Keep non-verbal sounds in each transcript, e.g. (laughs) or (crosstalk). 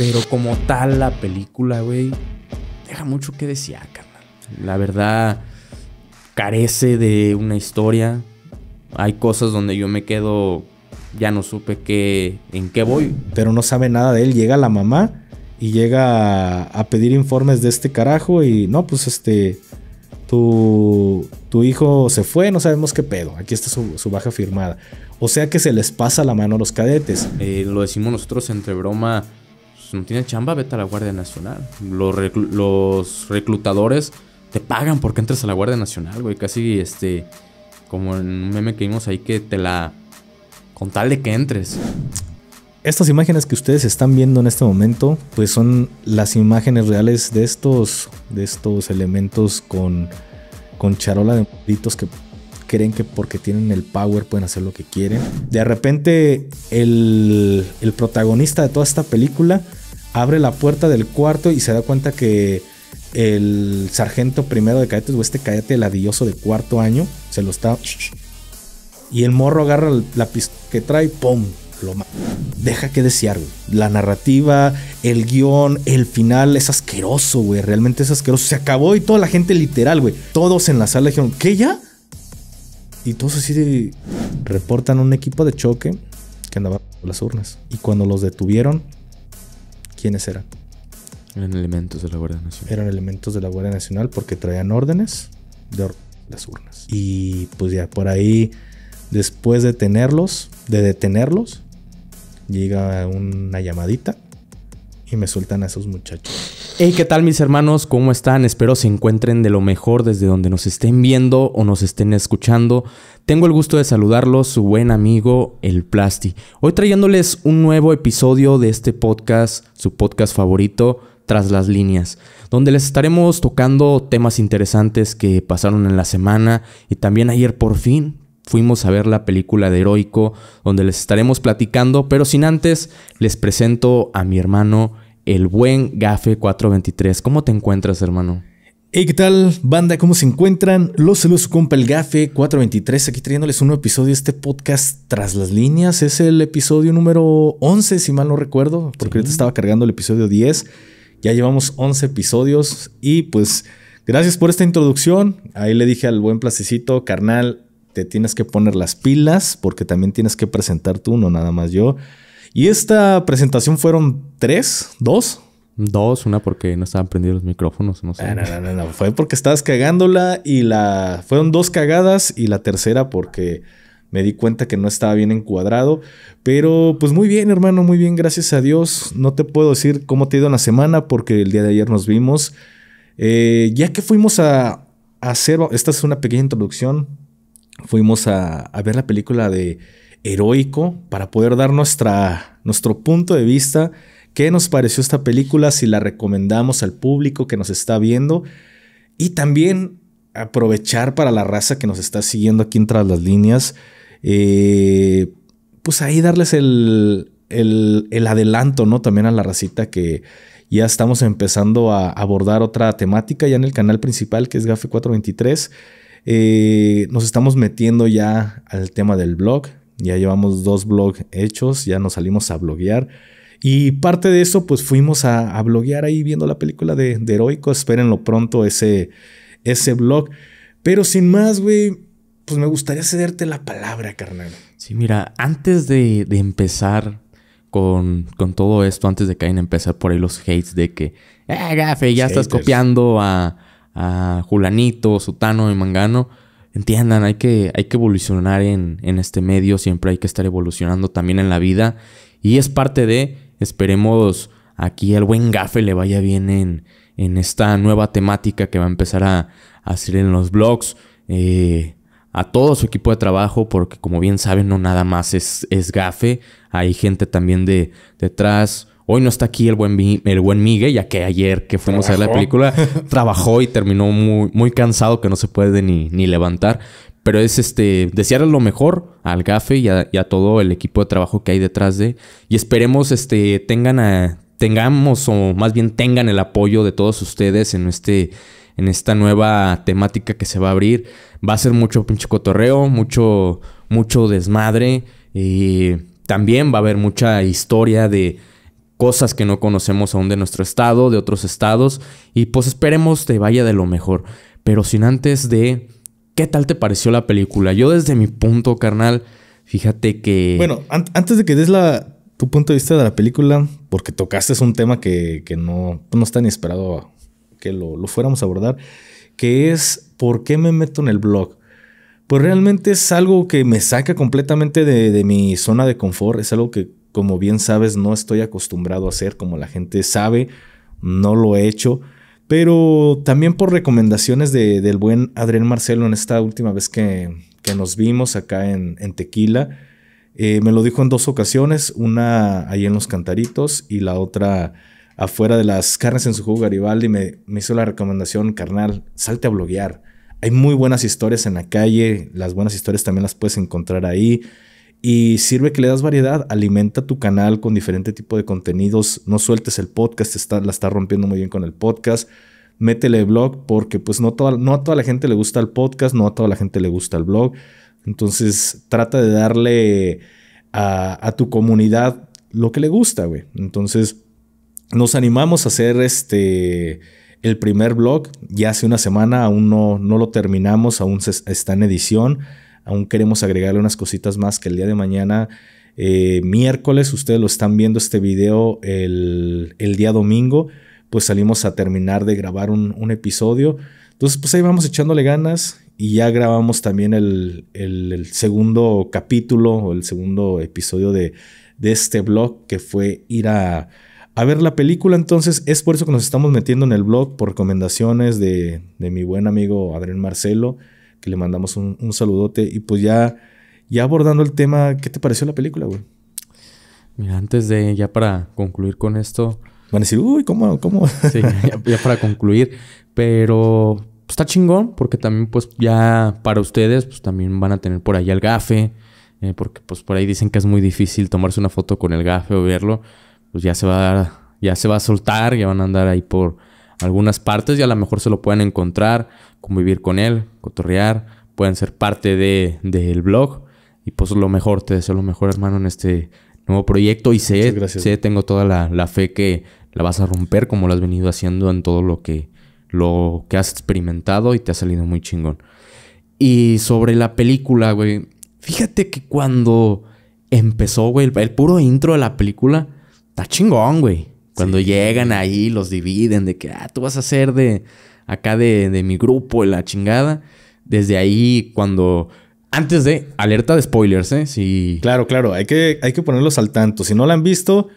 Pero como tal, la película, güey, deja mucho que desear, carnal. La verdad, carece de una historia. Hay cosas donde yo me quedo, ya no supe qué, en qué voy. Pero no sabe nada de él. Llega la mamá y llega a, pedir informes de este carajo y no, pues este, tu, tu hijo se fue, no sabemos qué pedo. Aquí está su, baja firmada. O sea que se les pasa la mano a los cadetes. Eh, lo decimos nosotros entre broma si pues, no tienes chamba, vete a la Guardia Nacional. Los, reclutadores te pagan porque entres a la Guardia Nacional, güey. Casi este. Como en un meme que vimos ahí que te la. Con tal de que entres. Estas imágenes que ustedes están viendo en este momento, pues son las imágenes reales de estos, de estos elementos con, con charola de morditos. que creen que porque tienen el power pueden hacer lo que quieren. De repente, el, el protagonista de toda esta película abre la puerta del cuarto y se da cuenta que el sargento primero de cadetes, o este cadete ladilloso de cuarto año, se lo está. Y el morro agarra la pistola que trae, ¡pum! Lo Deja que desear, güey. La narrativa, el guión, el final es asqueroso, güey. Realmente es asqueroso. Se acabó y toda la gente, literal, güey. Todos en la sala dijeron, ¿qué ya? Y todos así reportan un equipo de choque que andaba por las urnas. Y cuando los detuvieron, ¿quiénes eran? Eran elementos de la Guardia Nacional. Eran elementos de la Guardia Nacional porque traían órdenes de las urnas. Y pues ya por ahí, después de tenerlos, de detenerlos, llega una llamadita y me sueltan a esos muchachos. Hey, ¿qué tal mis hermanos? ¿Cómo están? Espero se encuentren de lo mejor desde donde nos estén viendo o nos estén escuchando. Tengo el gusto de saludarlos, su buen amigo El Plasti. Hoy trayéndoles un nuevo episodio de este podcast, su podcast favorito, Tras las líneas, donde les estaremos tocando temas interesantes que pasaron en la semana y también ayer por fin, fuimos a ver la película de Heroico, donde les estaremos platicando, pero sin antes les presento a mi hermano el buen Gafe 423. ¿Cómo te encuentras, hermano? ¿Y ¿qué tal, banda? ¿Cómo se encuentran? Los saludos, su compa el Gafe 423, aquí trayéndoles un nuevo episodio este podcast Tras las Líneas. Es el episodio número 11, si mal no recuerdo, porque ahorita estaba cargando el episodio 10. Ya llevamos 11 episodios y pues gracias por esta introducción. Ahí le dije al buen placecito, carnal, te tienes que poner las pilas porque también tienes que presentar tú, no nada más yo. Y esta presentación fueron tres, dos. Dos, una porque no estaban prendidos los micrófonos, no sé. Ah, no, no, no, Fue porque estabas cagándola y la. Fueron dos cagadas y la tercera porque me di cuenta que no estaba bien encuadrado. Pero pues muy bien, hermano, muy bien, gracias a Dios. No te puedo decir cómo te ha ido en la semana porque el día de ayer nos vimos. Eh, ya que fuimos a, hacer. Esta es una pequeña introducción. Fuimos a ver la película de heroico para poder dar nuestra, nuestro punto de vista. ¿Qué nos pareció esta película? Si la recomendamos al público que nos está viendo. Y también aprovechar para la raza que nos está siguiendo aquí entre las Líneas. Eh, pues ahí darles el, adelanto, ¿no? También a la racita que ya estamos empezando a abordar otra temática ya en el canal principal que es Gafe 423. Eh, nos estamos metiendo ya al tema del blog, ya llevamos dos blogs hechos, ya nos salimos a bloguear. Y parte de eso, pues fuimos a, bloguear ahí viendo la película de, de, Heroico. Espérenlo pronto ese, ese blog. Pero sin más, güey, pues me gustaría cederte la palabra, carnal. Sí, mira, antes de, empezar con, todo esto, antes de que hayan empezar por ahí los hates de que, eh, gafe, ya estás copiando a, a Julanito, Sutano y Mangano entiendan, hay que, hay que evolucionar en, en este medio, siempre hay que estar evolucionando también en la vida. Y es parte de, esperemos, aquí al buen gafe le vaya bien en, esta nueva temática que va a empezar a, hacer en los blogs. Eh, a todo su equipo de trabajo, porque como bien saben, no nada más es, es gafe, hay gente también de detrás, Hoy no está aquí el buen, el buen ya que ayer que fuimos a ver la película, (laughs) trabajó y terminó muy, muy cansado que no se puede ni, levantar. Pero es este, desearle lo mejor al GAFE y a, todo el equipo de trabajo que hay detrás de. Y esperemos este, tengan a, tengamos, o más bien tengan el apoyo de todos ustedes en este en esta nueva temática que se va a abrir. Va a ser mucho pinche cotorreo, mucho, mucho desmadre. Y eh, también va a haber mucha historia de, cosas que no conocemos aún de nuestro estado, de otros estados, y pues esperemos te vaya de lo mejor. Pero sin antes de, ¿qué tal te pareció la película? Yo desde mi punto, carnal, fíjate que... Bueno, antes de que des la, tu punto de vista de la película, porque tocaste es un tema que, no, no está ni esperado que lo, fuéramos a abordar, que es ¿por qué me meto en el blog? Pues realmente es algo que me saca completamente de mi zona de confort, es algo que como bien sabes, no estoy acostumbrado a hacer, como la gente sabe, no lo he hecho. Pero también por recomendaciones de, del buen Adrián Marcelo en esta última vez que, nos vimos acá en, Tequila. Eh, me lo dijo en dos ocasiones, una ahí en los cantaritos y la otra afuera de las carnes en su jugo Garibaldi. Me, me hizo la recomendación, carnal, salte a bloguear. Hay muy buenas historias en la calle, las buenas historias también las puedes encontrar ahí. Y sirve que le das variedad, alimenta tu canal con diferente tipo de contenidos, no sueltes el podcast, está, la está rompiendo muy bien con el podcast, métele blog porque pues no, no a toda la gente le gusta el podcast, no a toda la gente le gusta el blog, entonces trata de darle a, tu comunidad lo que le gusta, güey. Entonces nos animamos a hacer este el primer blog, ya hace una semana, aún no, no lo terminamos, aún está en edición. Aún queremos agregarle unas cositas más que el día de mañana, eh, miércoles, ustedes lo están viendo este video el, día domingo, pues salimos a terminar de grabar un, episodio. Entonces, pues ahí vamos echándole ganas y ya grabamos también el, segundo capítulo o el segundo episodio de, este blog que fue ir a, ver la película. Entonces es por eso que nos estamos metiendo en el blog por recomendaciones de, de mi buen amigo Adrián Marcelo que le mandamos un, un saludote. Y pues ya, ya abordando el tema, ¿qué te pareció la película, güey? Mira, antes de ya para concluir con esto. Van a decir, uy, ¿cómo? ¿Cómo? sí, (laughs) ya, para concluir. Pero pues, está chingón porque también pues ya para ustedes pues también van a tener por ahí el gafe. Eh, porque pues por ahí dicen que es muy difícil tomarse una foto con el gafe o verlo. Pues ya se va a dar, ya se va a soltar, ya van a andar ahí por algunas partes y a lo mejor se lo pueden encontrar, convivir con él, cotorrear, pueden ser parte del de, blog. Y pues lo mejor, te deseo lo mejor, hermano, en este nuevo proyecto. Y sé, sé tengo toda la, fe que la vas a romper como lo has venido haciendo en todo lo que, lo que has experimentado y te ha salido muy chingón. Y sobre la película, güey, fíjate que cuando empezó, güey, el puro intro de la película, está chingón, güey. Cuando llegan ahí, los dividen de que, ah, tú vas a ser de acá de, mi grupo, la chingada. Desde ahí, cuando antes de alerta de spoilers, ¿eh? Sí. Claro, claro, hay que, hay que ponerlos al tanto. Si no la han visto,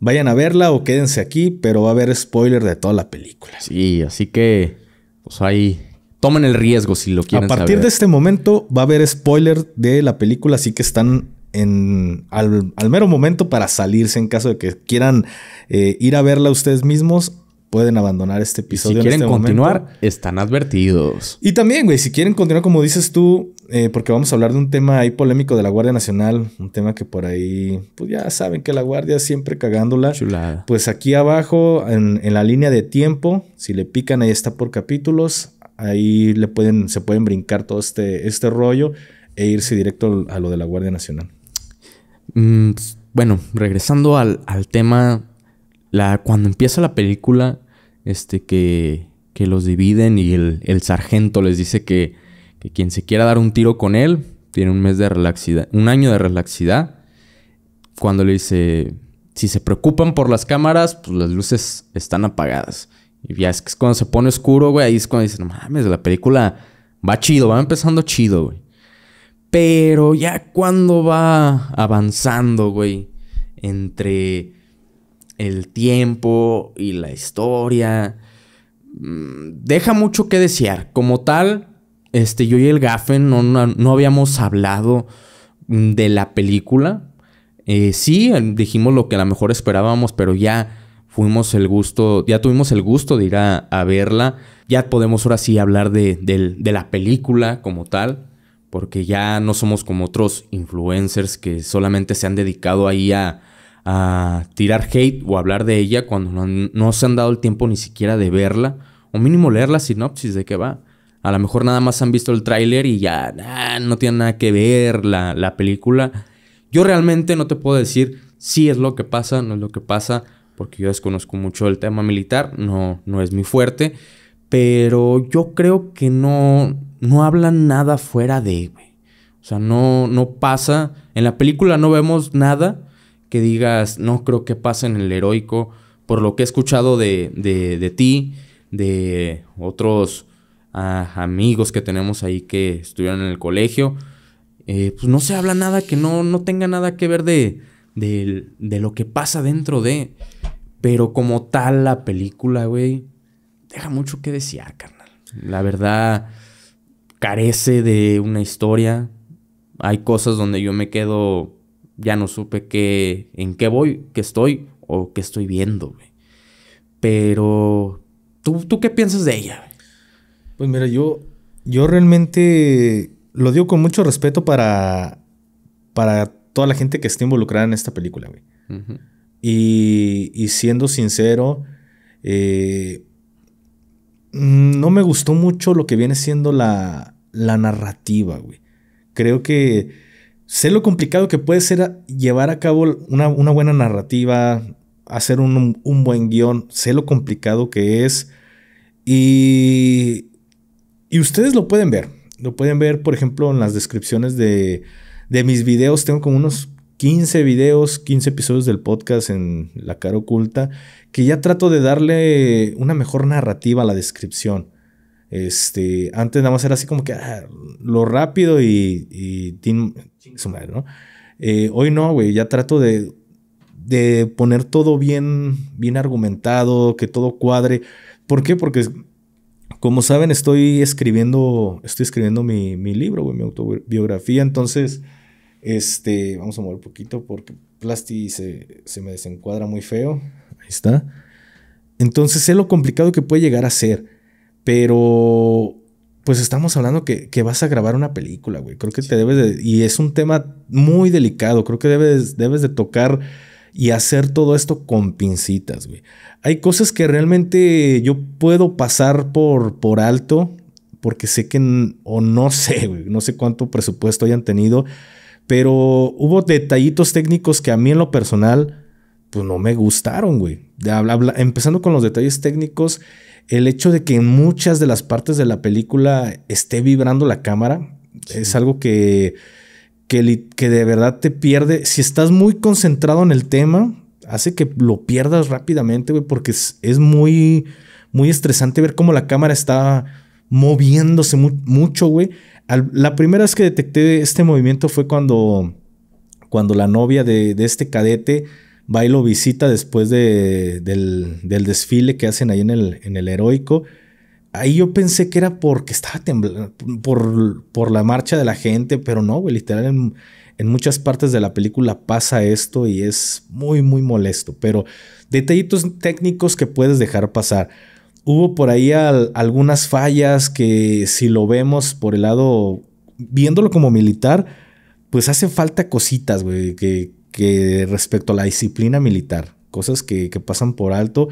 vayan a verla o quédense aquí, pero va a haber spoiler de toda la película. Sí, así que, pues ahí, tomen el riesgo si lo quieren. A partir de este momento va a haber spoiler de la película, así que están al, mero momento para salirse en caso de que quieran eh, ir a verla ustedes mismos. Pueden abandonar este episodio. si quieren este continuar, están advertidos. Y también, güey, si quieren continuar, como dices tú, eh, porque vamos a hablar de un tema ahí polémico de la Guardia Nacional, un tema que por ahí, pues ya saben que la Guardia siempre cagándola. Pues aquí abajo, en, en la línea de tiempo, si le pican, ahí está por capítulos, ahí le pueden, se pueden brincar todo este, este rollo e irse directo a lo de la Guardia Nacional. Mm, bueno, regresando al, tema, la, cuando empieza la película, este que, los dividen y el, sargento les dice que, quien se quiera dar un tiro con él tiene un mes de relaxidad, un año de relaxidad. Cuando le dice, si se preocupan por las cámaras, pues las luces están apagadas. Y ya es que cuando se pone oscuro, güey, ahí es cuando dicen, no mames, la película va chido, va empezando chido, güey. Pero ya cuando va avanzando, güey, entre el tiempo y la historia, mm, deja mucho que desear. Como tal, este, yo y el Gafen no, habíamos hablado de la película. Eh, sí, dijimos lo que a lo mejor esperábamos, pero ya fuimos el gusto, ya tuvimos el gusto de ir a, verla. Ya podemos ahora sí hablar de la película como tal porque ya no somos como otros influencers que solamente se han dedicado ahí a, tirar hate o hablar de ella cuando no, se han dado el tiempo ni siquiera de verla o mínimo leer la sinopsis de qué va. A lo mejor nada más han visto el tráiler y ya no tiene nada que ver la, película. Yo realmente no te puedo decir si es lo que pasa, no es lo que pasa, porque yo desconozco mucho el tema militar, no, no es mi fuerte, pero yo creo que no, no hablan nada fuera de, güey. O sea, no, no pasa. En la película no vemos nada que digas, no creo que pase en el heroico. Por lo que he escuchado de, de, de ti, de otros ah, amigos que tenemos ahí que estuvieron en el colegio, eh, pues no se habla nada que no, no tenga nada que ver de, de lo que pasa dentro de. Pero como tal, la película, güey, deja mucho que desear, carnal. La verdad carece de una historia. Hay cosas donde yo me quedo, ya no supe qué, en qué voy, qué estoy o qué estoy viendo, güey. Pero, ¿tú, ¿tú qué piensas de ella? Pues mira, yo, yo realmente lo digo con mucho respeto para, para toda la gente que está involucrada en esta película, güey. y, y, siendo sincero, eh, no me gustó mucho lo que viene siendo la, la narrativa, güey. Creo que sé lo complicado que puede ser llevar a cabo una, buena narrativa, hacer un, buen guión, sé lo complicado que es. Y, y ustedes lo pueden ver. Lo pueden ver, por ejemplo, en las descripciones de, de mis videos. Tengo como unos 15 videos, 15 episodios del podcast en La Cara Oculta, que ya trato de darle una mejor narrativa a la descripción. Este, antes nada más era así como que ah, lo rápido y, eh, hoy no, güey, ya trato de, poner todo bien, bien argumentado, que todo cuadre. ¿Por qué? Porque, como saben, estoy escribiendo, estoy escribiendo mi, libro, güey, mi autobiografía. Entonces, este, vamos a mover un poquito porque Plasti se, se me desencuadra muy feo. Ahí está. Entonces, sé lo complicado que puede llegar a ser. Pero, pues estamos hablando que, vas a grabar una película, güey. Creo que te debes de... Y es un tema muy delicado. Creo que debes, debes de tocar y hacer todo esto con pincitas, güey. Hay cosas que realmente yo puedo pasar por, por alto porque sé que, o no sé, (laughs) güey, no sé cuánto presupuesto hayan tenido, pero hubo detallitos técnicos que a mí en lo personal, pues no me gustaron, güey. Habla, empezando con los detalles técnicos, el hecho de que en muchas de las partes de la película esté vibrando la cámara es algo que, que, de verdad te pierde. Si estás muy concentrado en el tema, hace que lo pierdas rápidamente, güey, porque es, muy, muy estresante ver cómo la cámara está moviéndose mucho, güey. la primera vez que detecté este movimiento fue cuando, cuando la novia de, de este cadete Bailo visita después del, desfile que hacen ahí en el, heroico. Ahí yo pensé que era porque estaba temblando, por, la marcha de la gente, pero no, güey, literal en, muchas partes de la película pasa esto y es muy, muy molesto. Pero detallitos técnicos que puedes dejar pasar. Hubo por ahí algunas fallas que si lo vemos por el lado, viéndolo como militar, pues hace falta cositas, güey, que, que respecto a la disciplina militar, cosas que, pasan por alto.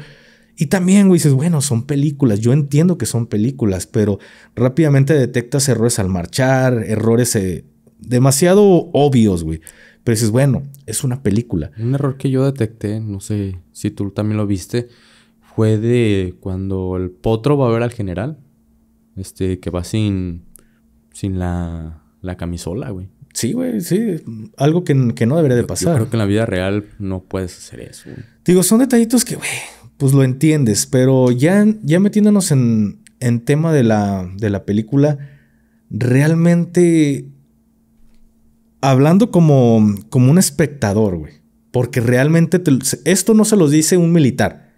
Y también, güey, dices, bueno, son películas, yo entiendo que son películas, pero rápidamente detectas errores al marchar, errores eh, demasiado obvios, güey. Pero dices, bueno, es una película. Un error que yo detecté, no sé si tú también lo viste, fue de cuando el potro va a ver al general, este, que va sin, sin la, la camisola, güey. Sí, güey, sí. Algo que, no debería de pasar. Yo, creo que en la vida real no puedes hacer eso. Digo, son detallitos que, güey, pues lo entiendes. Pero ya, ya metiéndonos en, tema de la, de la película, realmente... Hablando como, como un espectador, güey. Porque realmente esto no se los dice un militar.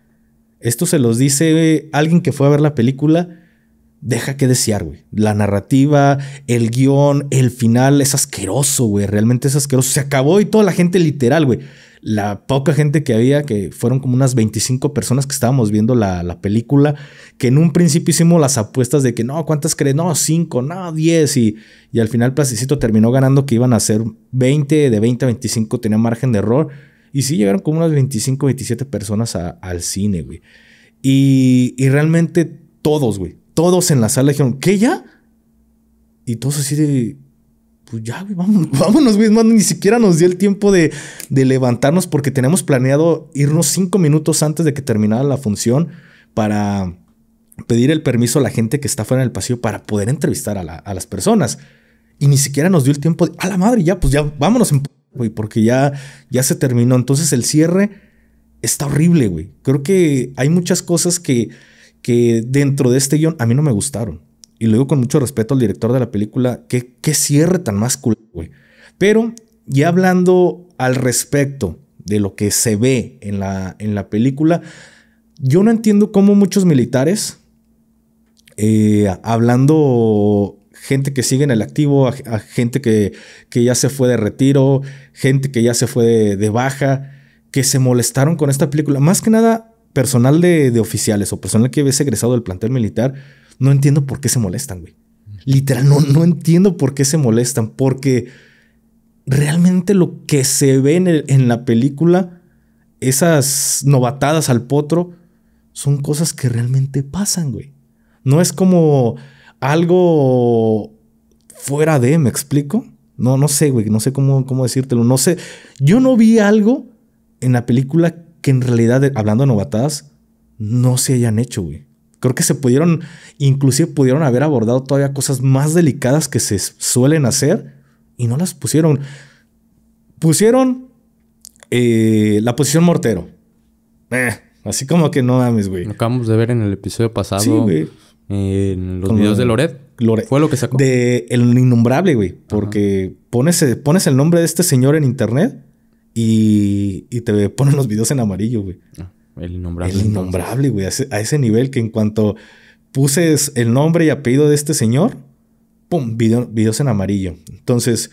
Esto se los dice alguien que fue a ver la película deja que desear, güey. La narrativa, el guión, el final es asqueroso, güey. Realmente es asqueroso. Se acabó y toda la gente literal, güey. La poca gente que había, que fueron como unas 25 personas que estábamos viendo la, película, que en un principio hicimos las apuestas de que no, ¿cuántas crees? No, 5, no, 10. Y, y al final Plasticito terminó ganando que iban a ser 20, de 20 a 25 tenía margen de error. Y sí llegaron como unas 25, 27 personas al cine, güey. Y, y realmente todos, güey todos en la sala dijeron, ¿qué ya? Y todos así de, pues ya, güey, vámonos, (laughs) vámonos, güey. ni siquiera nos dio el tiempo de, levantarnos porque teníamos planeado irnos cinco minutos antes de que terminara la función para pedir el permiso a la gente que está fuera del el pasillo para poder entrevistar a, las personas. Y ni siquiera nos dio el tiempo de, a la madre, ya, pues ya, vámonos, güey, porque ya, ya se terminó. Entonces el cierre está horrible, güey. Creo que hay muchas cosas que que dentro de este guión a mí no me gustaron. Y lo digo con mucho respeto al director de la película, que qué cierre tan más güey. Pero ya hablando al respecto de lo que se ve en la, en la película, yo no entiendo cómo muchos militares, eh, hablando gente que sigue en el activo, a, gente que, que, ya se fue de retiro, gente que ya se fue de baja, que se molestaron con esta película. Más que nada, personal de, oficiales o personal que hubiese egresado del plantel militar, no entiendo por qué se molestan, güey. Literal, no, no entiendo por qué se molestan, porque realmente lo que se ve en, la película, esas novatadas al potro, son cosas que realmente pasan, güey. No es como algo fuera de, ¿me explico? No, no sé, güey, no sé cómo, cómo decírtelo, no sé. Yo no vi algo en la película que en realidad, hablando de novatadas, no se hayan hecho, güey. Creo que se pudieron, inclusive pudieron haber abordado todavía cosas más delicadas que se suelen hacer y no las pusieron. Pusieron eh, la posición mortero. Eh, así como que no mames, güey. Lo acabamos de ver en el episodio pasado. Sí, güey. en los videos de Loret. Loret. Fue lo que sacó. De El Innombrable, güey. Porque eh, pones, el nombre de este señor en internet y, y te ponen los videos en amarillo, güey. Ah, el innombrable. El innombrable, güey. A, ese, nivel que en cuanto puses el nombre y apellido de este señor, ¡pum! videos en amarillo. Entonces,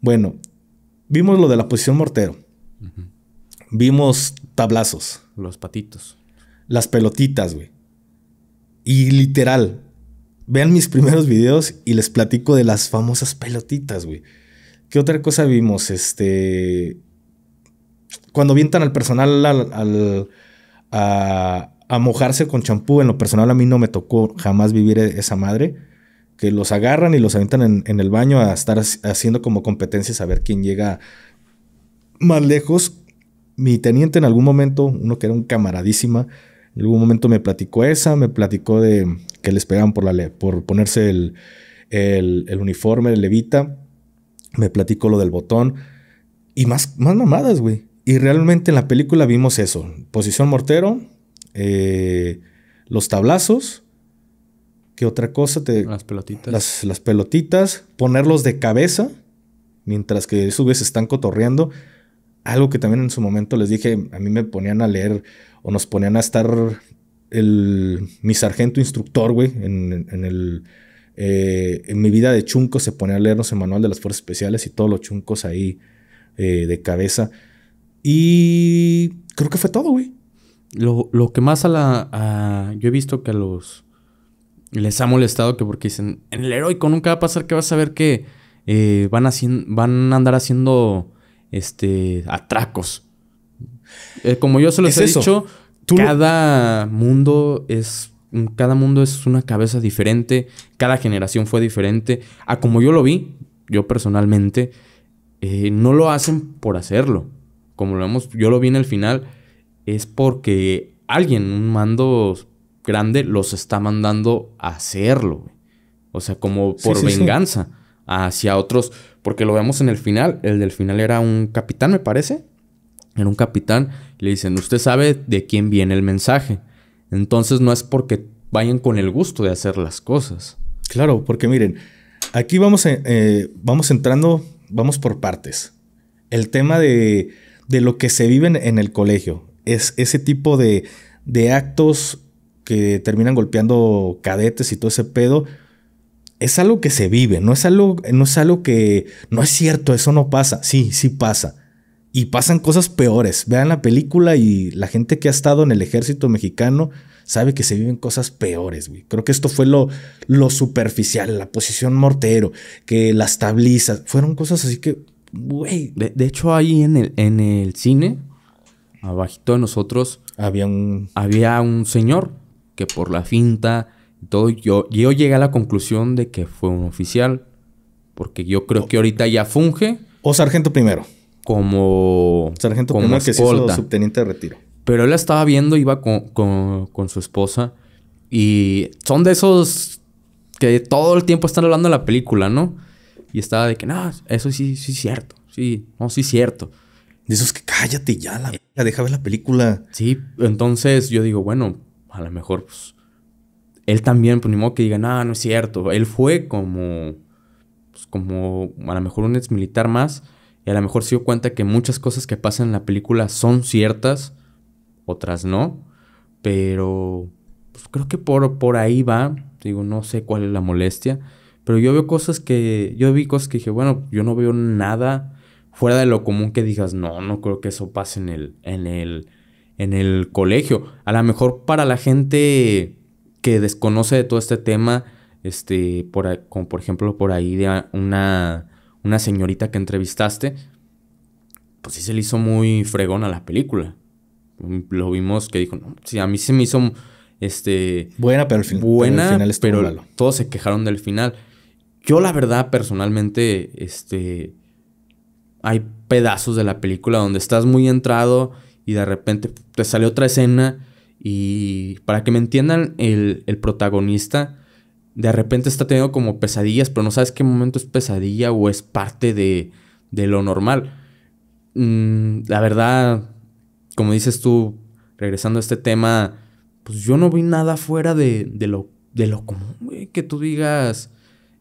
bueno, vimos lo de la posición mortero. Vimos tablazos. Los patitos. Las pelotitas, güey. Y literal, vean mis primeros videos y les platico de las famosas pelotitas, güey. ¿Qué otra cosa vimos? Este cuando avientan al personal al, a, mojarse con champú, en lo personal a mí no me tocó jamás vivir e-, esa madre, que los agarran y los avientan en, el baño a estar haciendo como competencias a ver quién llega más lejos. Mi teniente en algún momento, uno que era un camaradísima, en algún momento me platicó esa, me platicó de que les pegaban por, la por ponerse el, uniforme, el levita, me platicó lo del botón y más, más mamadas, güey. Y realmente en la película vimos eso. Posición mortero, eh, los tablazos, Que otra cosa? Te, las pelotitas. Las, pelotitas, ponerlos de cabeza, mientras que su vez están cotorreando. Algo que también en su momento les dije, a mí me ponían a leer o nos ponían a estar el, mi sargento instructor, güey, en, el... Eh, en mi vida de chunco se ponía a leernos el manual de las fuerzas especiales y todos los chuncos ahí eh, de cabeza. Y creo que fue todo, güey. Lo, que más a la. yo he visto que a los. Les ha molestado que porque dicen. En el heroico nunca va a pasar que vas a ver que. Eh, van, haciendo, van a andar haciendo. Este. Atracos. Eh, como yo se los he dicho. cada mundo es. Cada mundo es una cabeza diferente. Cada generación fue diferente. A como yo lo vi. Yo personalmente. Eh, no lo hacen por hacerlo como lo vemos, yo lo vi en el final, es porque alguien, un mando grande, los está mandando a hacerlo. O sea, como por venganza hacia otros. Porque lo vemos en el final. El del final era un capitán, me parece. Era un capitán. le dicen, usted sabe de quién viene el mensaje. Entonces no es porque vayan con el gusto de hacer las cosas. Claro, porque miren, aquí vamos, eh, eh, vamos entrando, vamos por partes. El tema de de lo que se vive en, el colegio. Es ese tipo de, actos que terminan golpeando cadetes y todo ese pedo. Es algo que se vive, no es algo, no es algo que no es cierto, eso no pasa. Sí, sí pasa. Y pasan cosas peores. Vean la película y la gente que ha estado en el ejército mexicano sabe que se viven cosas peores, Creo que esto fue lo, lo superficial, la posición mortero, que las tablizas, fueron cosas así que güey. De, hecho, ahí en el, en el cine, abajito de nosotros, había un... había un señor que por la finta y todo, yo, yo llegué a la conclusión de que fue un oficial. Porque yo creo que ahorita ya funge. O sargento primero. Como. Sargento como primero que se subteniente de retiro. Pero él estaba viendo, iba con, con, con su esposa. Y son de esos que todo el tiempo están hablando de la película, ¿no? Y estaba de que, no, eso sí, sí es cierto. Sí, no, sí es cierto. De esos que cállate ya, la eh, deja ver la película. Sí, entonces yo digo, bueno, a lo mejor pues, él también, pues ni modo que diga, no, no es cierto. Él fue como, pues, como a lo mejor un ex militar más. Y a lo mejor se dio cuenta que muchas cosas que pasan en la película son ciertas, otras no. Pero pues, creo que por, por ahí va. Digo, no sé cuál es la molestia. Pero yo veo cosas que, yo vi cosas que dije, bueno, yo no veo nada fuera de lo común que digas, no, no creo que eso pase en el, en el, en el colegio. A lo mejor para la gente que desconoce de todo este tema, este, por, como por ejemplo por ahí de una, una señorita que entrevistaste, pues sí se le hizo muy fregón a la película. Mm, lo vimos que dijo, no, sí, a mí se me hizo este buena, pero al final todos se quejaron del final. Yo la verdad personalmente, este, hay pedazos de la película donde estás muy entrado y de repente te sale otra escena y para que me entiendan, el, protagonista de repente está teniendo como pesadillas, pero no sabes qué momento es pesadilla o es parte de, de lo normal. Mm, la verdad, como dices tú, regresando a este tema, pues yo no vi nada fuera de, lo, de lo común, que tú digas,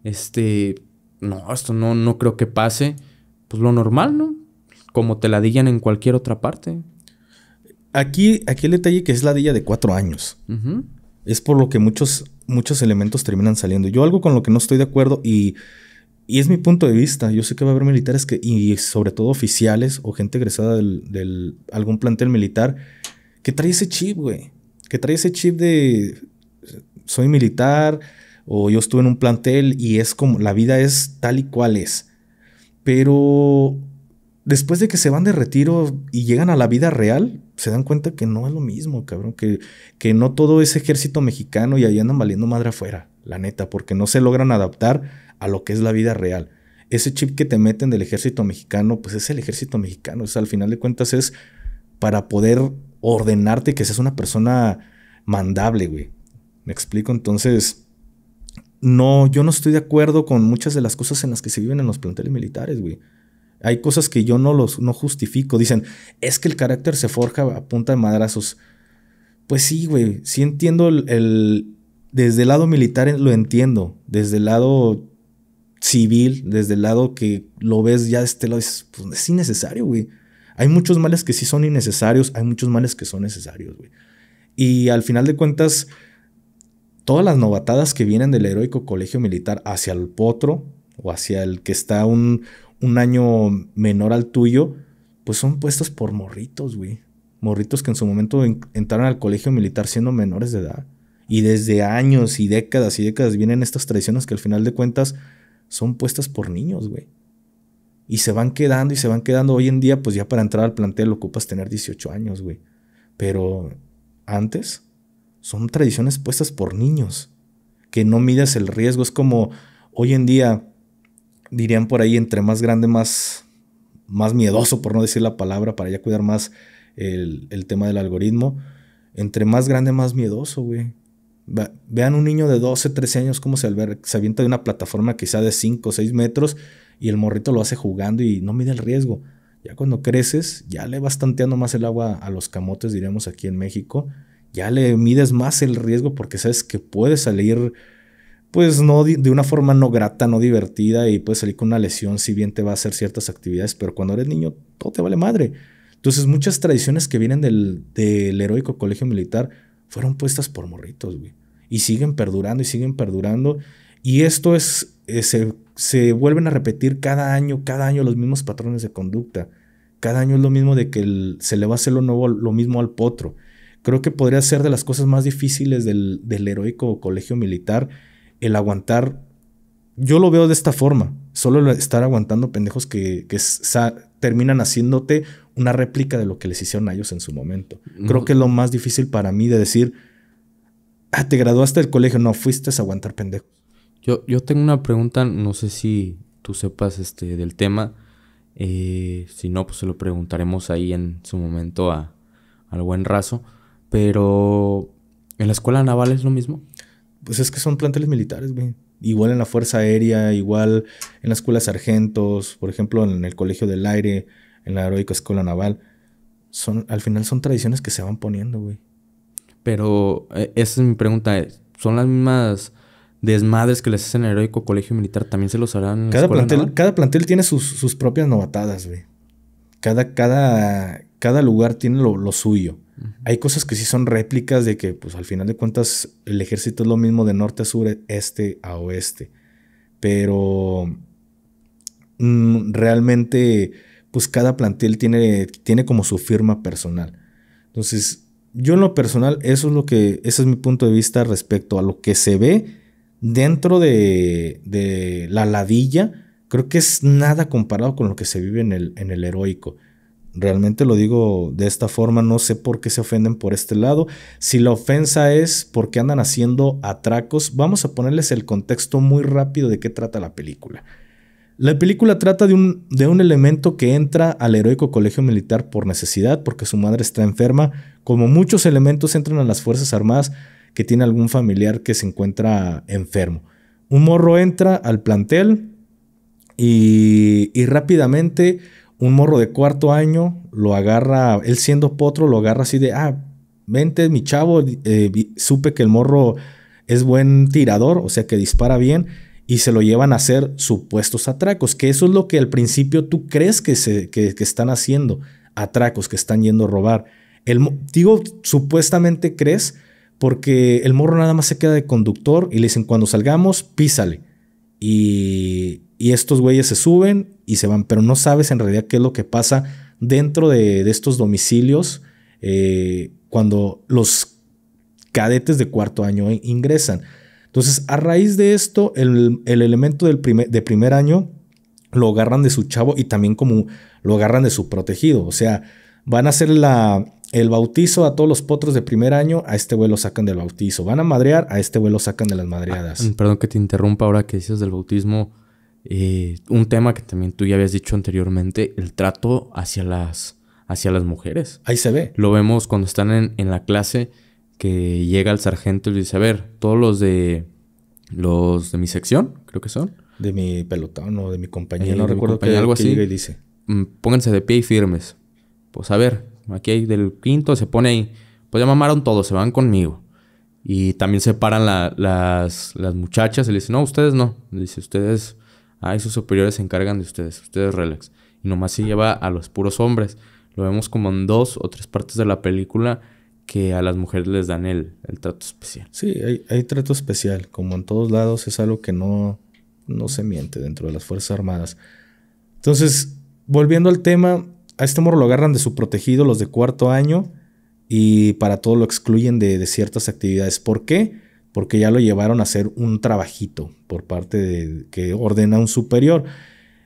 este, no, esto no, no creo que pase, pues lo normal, ¿no? Como te la digan en cualquier otra parte. Aquí, aquí el detalle que es la ladilla de cuatro años. Es por lo que muchos, muchos elementos terminan saliendo. Yo algo con lo que no estoy de acuerdo y, es mi punto de vista. Yo sé que va a haber militares que, y sobre todo oficiales o gente egresada de algún plantel militar que trae ese chip, güey. Que trae ese chip de soy militar, o yo estuve en un plantel y es como la vida es tal y cual es. Pero después de que se van de retiro y llegan a la vida real, se dan cuenta que no es lo mismo, cabrón, que, que no todo es ejército mexicano y ahí andan valiendo madre afuera, la neta, porque no se logran adaptar a lo que es la vida real. Ese chip que te meten del ejército mexicano, pues es el ejército mexicano, es al final de cuentas es para poder ordenarte que seas una persona mandable, güey. Me explico, entonces no, yo no estoy de acuerdo con muchas de las cosas en las que se viven en los planteles militares, güey. Hay cosas que yo no los no justifico. Dicen, es que el carácter se forja a punta de madrazos. Pues sí, güey. Sí entiendo el, Desde el lado militar lo entiendo. Desde el lado civil, desde el lado que lo ves ya de este lado, es, pues, es innecesario, güey. Hay muchos males que sí son innecesarios, hay muchos males que son necesarios, güey. Y al final de cuentas, todas las novatadas que vienen del heroico colegio militar hacia el potro o hacia el que está un, año menor al tuyo, pues son puestas por morritos, güey. Morritos que en su momento entraron al colegio militar siendo menores de edad. Y desde años y décadas y décadas vienen estas tradiciones que al final de cuentas son puestas por niños, güey. Y se van quedando y se van quedando. Hoy en día, pues ya para entrar al plantel ocupas tener 18 años, güey. Pero antes, son tradiciones puestas por niños, que no midas el riesgo. Es como hoy en día, dirían por ahí, entre más grande, más, más miedoso, por no decir la palabra, para ya cuidar más el, tema del algoritmo. Entre más grande, más miedoso, güey. Vean un niño de 12, 13 años cómo se, se avienta de una plataforma quizá de 5 o 6 metros y el morrito lo hace jugando y no mide el riesgo. Ya cuando creces, ya le vas tanteando más el agua a los camotes, diríamos aquí en México, ya le mides más el riesgo porque sabes que puede salir, pues no de una forma no grata, no divertida y puedes salir con una lesión si bien te va a hacer ciertas actividades, pero cuando eres niño todo te vale madre. Entonces muchas tradiciones que vienen del, heroico colegio militar fueron puestas por morritos, güey. Y siguen perdurando y siguen perdurando. Y esto es, eh, se, vuelven a repetir cada año, cada año los mismos patrones de conducta. Cada año es lo mismo de que se le va a hacer lo, nuevo, lo mismo al potro. Creo que podría ser de las cosas más difíciles del, heroico colegio militar el aguantar. Yo lo veo de esta forma, solo estar aguantando pendejos que, terminan haciéndote una réplica de lo que les hicieron a ellos en su momento. Creo que es lo más difícil para mí de decir, ah, te graduaste del colegio, no, fuiste a aguantar pendejos. Yo, yo tengo una pregunta, no sé si tú sepas este, del tema, eh, si no, pues se lo preguntaremos ahí en su momento a, al buen raso. Pero en la escuela naval es lo mismo. Pues es que son planteles militares, güey. Igual en la Fuerza Aérea, igual en la Escuela Sargentos, por ejemplo, en el Colegio del Aire, en la Heroica Escuela Naval. Son, al final son tradiciones que se van poniendo, güey. Pero eh, esa es mi pregunta. ¿eh? ¿Son las mismas desmadres que les hacen en el heroico colegio militar? ¿También se los harán en la escuela naval? Cada plantel tiene sus, propias novatadas, güey. Cada, cada, lugar tiene lo suyo. Hay cosas que sí son réplicas de que, pues al final de cuentas, el ejército es lo mismo de norte a sur, e, este a oeste. Pero mm, realmente, pues cada plantel tiene, tiene como su firma personal. Entonces, yo en lo personal, eso es lo que, ese es mi punto de vista respecto a lo que se ve dentro de, la ladilla. Creo que es nada comparado con lo que se vive en el heroico. Realmente lo digo de esta forma, no sé por qué se ofenden por este lado. Si la ofensa es porque andan haciendo atracos, vamos a ponerles el contexto muy rápido de qué trata la película. La película trata de un, de un elemento que entra al heroico colegio militar por necesidad, porque su madre está enferma. Como muchos elementos entran a las Fuerzas Armadas que tiene algún familiar que se encuentra enfermo. Un morro entra al plantel y, y rápidamente un morro de cuarto año lo agarra, él siendo potro, lo agarra así de, ah, vente, mi chavo, eh, supe que el morro es buen tirador, o sea que dispara bien, y se lo llevan a hacer supuestos atracos, que eso es lo que al principio tú crees que, se, están haciendo, atracos, que están yendo a robar. El, digo, supuestamente crees, porque el morro nada más se queda de conductor y le dicen, cuando salgamos, písale. Y, estos güeyes se suben y se van, pero no sabes en realidad qué es lo que pasa dentro de, estos domicilios eh, cuando los cadetes de cuarto año ingresan. Entonces, a raíz de esto, el, elemento del primer, de primer año lo agarran de su chavo y también como lo agarran de su protegido. O sea, van a hacer la, el bautizo a todos los potros de primer año, a este güey lo sacan del bautizo. Van a madrear, a este güey lo sacan de las madreadas. Ah, perdón que te interrumpa ahora que dices del bautismo. Eh, un tema que también tú ya habías dicho anteriormente, el trato hacia las, hacia las mujeres. Ahí se ve. Lo vemos cuando están en, en la clase que llega el sargento y le dice, a ver, todos los de los de mi sección, creo que son. De mi pelotón o de mi compañero. Eh, no recuerdo que, algo así. Y dice. Mm, pónganse de pie y firmes. Pues a ver, Aquí hay del quinto, se pone ahí. Pues ya mamaron todos, se van conmigo. Y también se paran las, las, muchachas y le dicen, no, ustedes no. dice, ustedes, a sus superiores se encargan de ustedes, ustedes relax. Y nomás se lleva a los puros hombres. Lo vemos como en dos o tres partes de la película que a las mujeres les dan el, el trato especial. Sí, hay, hay, trato especial. Como en todos lados, es algo que no, no se miente dentro de las Fuerzas Armadas. Entonces, volviendo al tema, a este morro lo agarran de su protegido los de cuarto año y para todo lo excluyen de, ciertas actividades. ¿Por qué? Porque ya lo llevaron a hacer un trabajito por parte de que ordena un superior.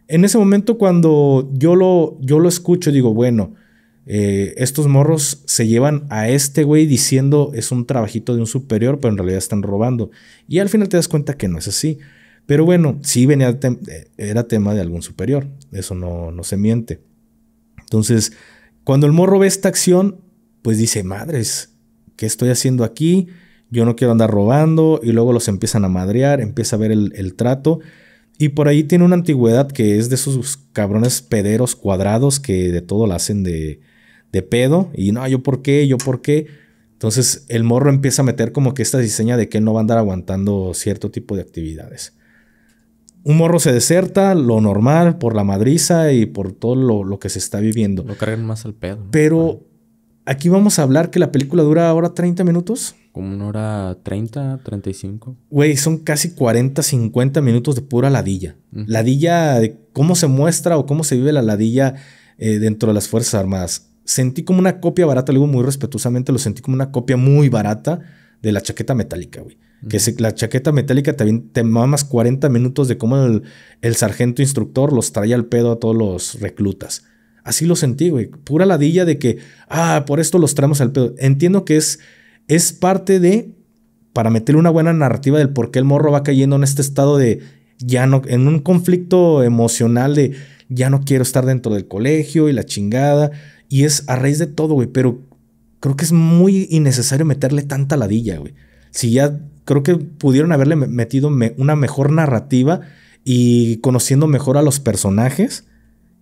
En ese momento cuando yo lo, yo lo escucho, digo, bueno, eh, estos morros se llevan a este güey diciendo es un trabajito de un superior, pero en realidad están robando. Y al final te das cuenta que no es así. Pero bueno, sí venía, eh, era tema de algún superior, eso no, no se miente. Entonces, cuando el morro ve esta acción, pues dice, madres, ¿qué estoy haciendo aquí? Yo no quiero andar robando. Y luego los empiezan a madrear, empieza a ver el, trato. Y por ahí tiene una antigüedad que es de esos cabrones pederos cuadrados que de todo la hacen de, de pedo. Y no, yo por qué, yo por qué. Entonces el morro empieza a meter como que esta diseña de que él no va a andar aguantando cierto tipo de actividades un morro se deserta, lo normal, por la madriza y por todo lo, que se está viviendo. Lo cargan más al pedo. Pero aquí vamos a hablar que la película dura ahora 30 minutos. Como una hora 30, 35. Güey, son casi 40, 50 minutos de pura ladilla. Ladilla de cómo se muestra o cómo se vive la ladilla eh, dentro de las Fuerzas Armadas. Sentí como una copia barata, lo digo muy respetuosamente, lo sentí como una copia muy barata de la chaqueta metálica, güey. Que la chaqueta metálica también te, te mamas 40 minutos de cómo el, sargento instructor los traía al pedo a todos los reclutas. Así lo sentí, güey. Pura ladilla de que, ah, por esto los traemos al pedo. Entiendo que es, es parte de, para meter una buena narrativa del por qué el morro va cayendo en este estado de, ya no, en un conflicto emocional de, ya no quiero estar dentro del colegio y la chingada. Y es a raíz de todo, güey. Pero creo que es muy innecesario meterle tanta ladilla, güey. Si ya creo que pudieron haberle metido una mejor narrativa y conociendo mejor a los personajes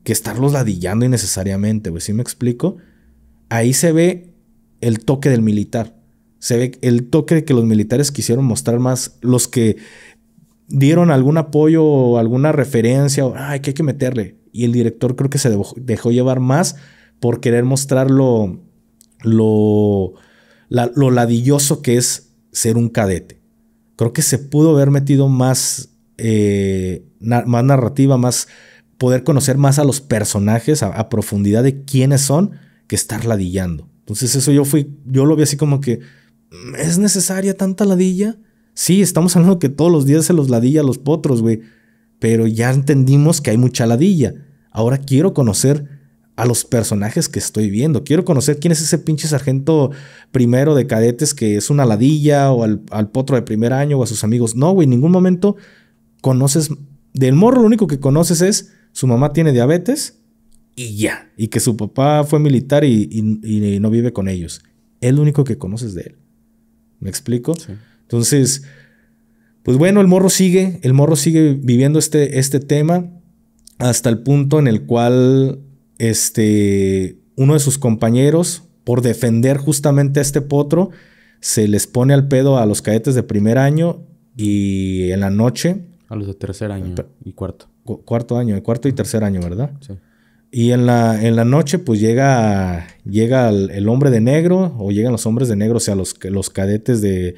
que estarlos ladillando innecesariamente, güey. Si me explico? Ahí se ve el toque del militar. Se ve el toque de que los militares quisieron mostrar más, los que dieron algún apoyo o alguna referencia, ay, que hay que meterle. Y el director creo que se dejó llevar más por querer mostrarlo lo, lo ladilloso que es ser un cadete. Creo que se pudo haber metido más, eh, más narrativa, más poder conocer más a los personajes a, profundidad de quiénes son que estar ladillando. Entonces eso yo fui, yo lo vi así como que, mm, ¿es necesaria tanta ladilla? Sí, estamos hablando que todos los días se los ladilla a los potros, güey, pero ya entendimos que hay mucha ladilla. Ahora quiero conocer a los personajes que estoy viendo. Quiero conocer quién es ese pinche sargento primero de cadetes que es una ladilla o al, potro de primer año o a sus amigos. No, güey, en ningún momento conoces... Del morro lo único que conoces es su mamá tiene diabetes y ya. Y que su papá fue militar y, no vive con ellos. Es lo único que conoces de él. ¿Me explico? Entonces, pues bueno, el morro sigue, el morro sigue viviendo este, este tema hasta el punto en el cual este, uno de sus compañeros, por defender justamente a este potro, se les pone al pedo a los cadetes de primer año y en la noche. A los de tercer año y cuarto. cuarto año, cuarto y tercer año, ¿verdad? Sí. Y en la, en la noche, pues llega, llega el, hombre de negro, o llegan los hombres de negro, o sea, los, los cadetes de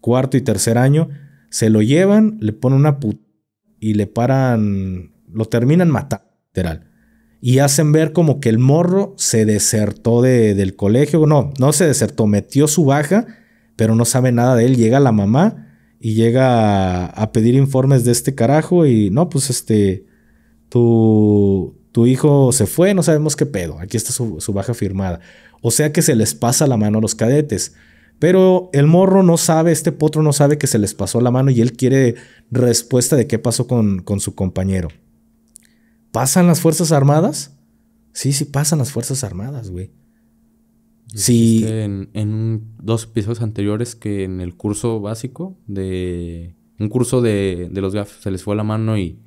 cuarto y tercer año, se lo llevan, le ponen una puta y le paran, lo terminan matando, literal y hacen ver como que el morro se desertó del colegio. No, no se desertó, metió su baja, pero no sabe nada de él. Llega la mamá y llega a, pedir informes de este carajo y no, pues este, tu, tu hijo se fue, no sabemos qué pedo. Aquí está su, baja firmada. O sea que se les pasa la mano a los cadetes. Pero el morro no sabe, este potro no sabe que se les pasó la mano y él quiere respuesta de qué pasó con, con su compañero. ¿Pasan las Fuerzas Armadas? Sí, sí, pasan las Fuerzas Armadas, güey. Sí. En, dos episodios anteriores que en el curso básico de... Un curso de, los GAF se les fue la mano y,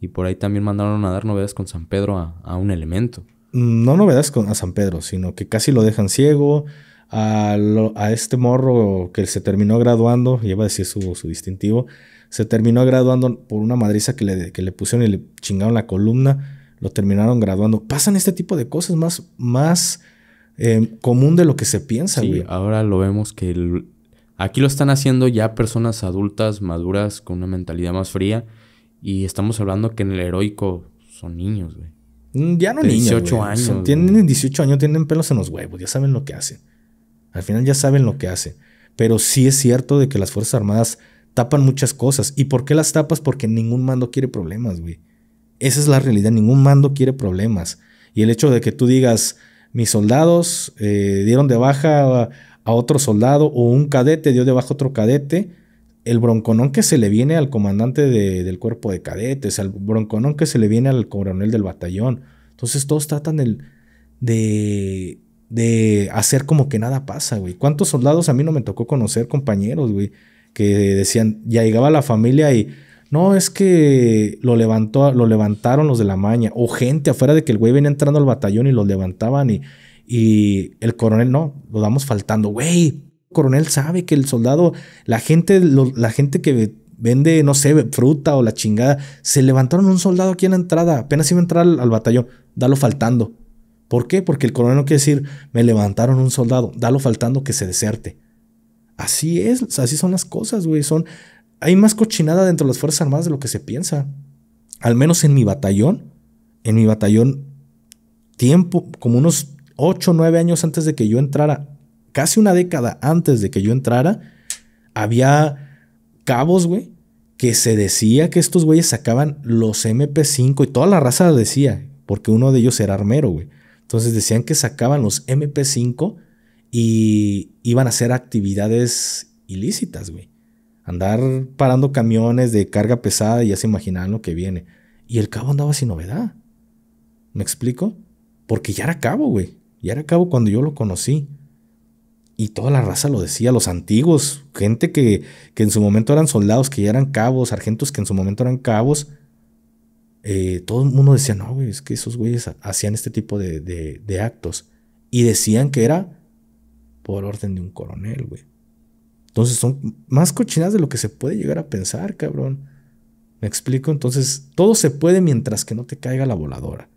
y, por ahí también mandaron a dar novedades con San Pedro a, un elemento. No novedades con, a San Pedro, sino que casi lo dejan ciego. A, este morro que se terminó graduando, lleva a decir su, su distintivo, se terminó graduando por una madriza que le, que pusieron y le chingaron la columna. Lo terminaron graduando. Pasan este tipo de cosas más, más em, común de lo que se piensa, sí, Ahora lo vemos que aquí lo están haciendo ya personas adultas, maduras, con una mentalidad más fría. Y estamos hablando que en el heroico son niños, güey. Mm, ya no niños, niños. 18 años. tienen 18 años, tienen pelos en los huevos, ya saben lo que hacen. Al final ya saben lo que hacen. Pero sí es cierto de que las Fuerzas Armadas Tapan muchas cosas. ¿Y por qué las tapas? Porque ningún mando quiere problemas, güey. Esa es la realidad. Ningún mando quiere problemas. Y el hecho de que tú digas, mis soldados eh, dieron de baja a, otro soldado o un cadete dio de baja a otro cadete, el bronconón que se le viene al comandante del cuerpo de cadetes, al bronconón que se le viene al coronel del batallón. Entonces todos tratan de, de hacer como que nada pasa, güey. ¿Cuántos soldados a mí no me tocó conocer, compañeros, güey? que decían, ya llegaba la familia y no, es que lo levantó, lo levantaron los de la maña, o gente afuera de que el güey venía entrando al batallón y los levantaban y, y el coronel, no, lo damos faltando, güey, el coronel sabe que el soldado, la gente, la gente que vende, no sé, fruta o la chingada, se levantaron un soldado aquí en la entrada, apenas iba a entrar al, al batallón, dalo faltando. ¿Por qué? Porque el coronel no quiere decir, me levantaron un soldado, dalo faltando que se deserte. Así es, así son las cosas, güey. Son, hay más cochinada dentro de las Fuerzas Armadas de lo que se piensa. Al menos en mi batallón, en mi batallón, tiempo, como unos 8 o 9 años antes de que yo entrara, casi una década antes de que yo entrara, había cabos, güey, que se decía que estos güeyes sacaban los MP5 y toda la raza decía, porque uno de ellos era armero, güey. Entonces decían que sacaban los MP5 y iban a hacer actividades ilícitas, güey. Andar parando camiones de carga pesada y ya se imaginaban lo que viene. Y el cabo andaba sin novedad. ¿Me explico? Porque ya era cabo, güey. Ya era cabo cuando yo lo conocí. Y toda la raza lo decía, los antiguos, gente que, en su momento eran soldados, que ya eran cabos, sargentos que en su momento eran cabos. Eh, todo el mundo decía, no, güey, es que esos güeyes hacían este tipo de actos. Y decían que era por orden de un coronel, güey. Entonces son más cochinadas de lo que se puede llegar a pensar, cabrón. ¿Me explico? Entonces todo se puede mientras que no te caiga la voladora.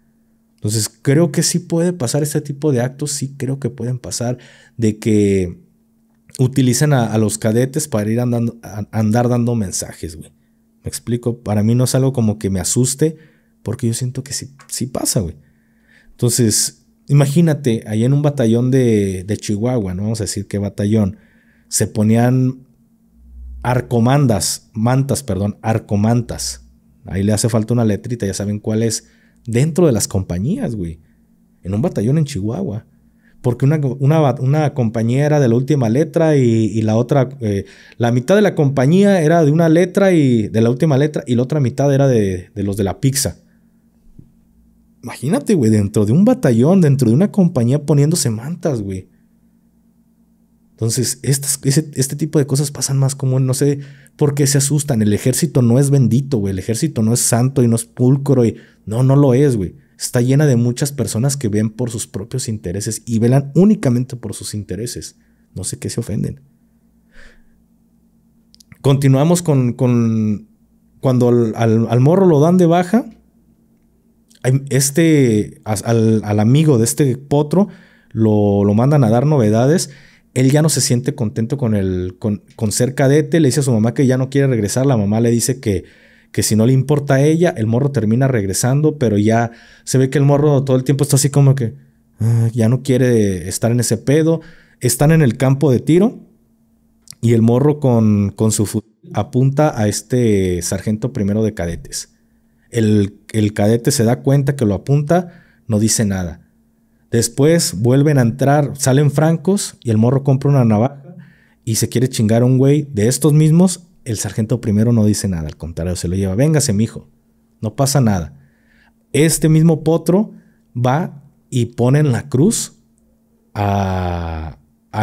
Entonces creo que sí puede pasar este tipo de actos, sí creo que pueden pasar de que utilizan a, los cadetes para ir andando, andar dando mensajes, güey. ¿Me explico? Para mí no es algo como que me asuste, porque yo siento que sí, sí pasa, güey. Entonces, Imagínate, ahí en un batallón de, Chihuahua, no vamos a decir qué batallón, se ponían arcomandas, mantas, perdón, arcomantas. Ahí le hace falta una letrita, ya saben cuál es, dentro de las compañías, güey. En un batallón en Chihuahua. Porque una, una, compañía era de la última letra y, la otra, eh, la mitad de la compañía era de una letra y de la última letra y la otra mitad era de los de la pizza. Imagínate, güey, dentro de un batallón, dentro de una compañía poniéndose mantas, güey. Entonces, estas, este tipo de cosas pasan más como, no sé por qué se asustan. El ejército no es bendito, güey. El ejército no es santo y no es pulcro. Y... No, no lo es, güey. Está llena de muchas personas que ven por sus propios intereses y velan únicamente por sus intereses. No sé qué se ofenden. Continuamos con, cuando al morro lo dan de baja este, al, amigo de este potro lo, lo, mandan a dar novedades. Él ya no se siente contento con, el, con, con ser cadete. Le dice a su mamá que ya no quiere regresar. La mamá le dice que, que si no le importa a ella, el morro termina regresando, pero ya se ve que el morro todo el tiempo está así como que ah, ya no quiere estar en ese pedo. Están en el campo de tiro y el morro con, con su apunta a este sargento primero de cadetes. El, cadete se da cuenta que lo apunta, no dice nada. Después vuelven a entrar, salen francos y el morro compra una navaja y se quiere chingar a un güey de estos mismos. El sargento primero no dice nada, al contrario, se lo lleva. Véngase, mijo. No pasa nada. Este mismo potro va y pone en la cruz a,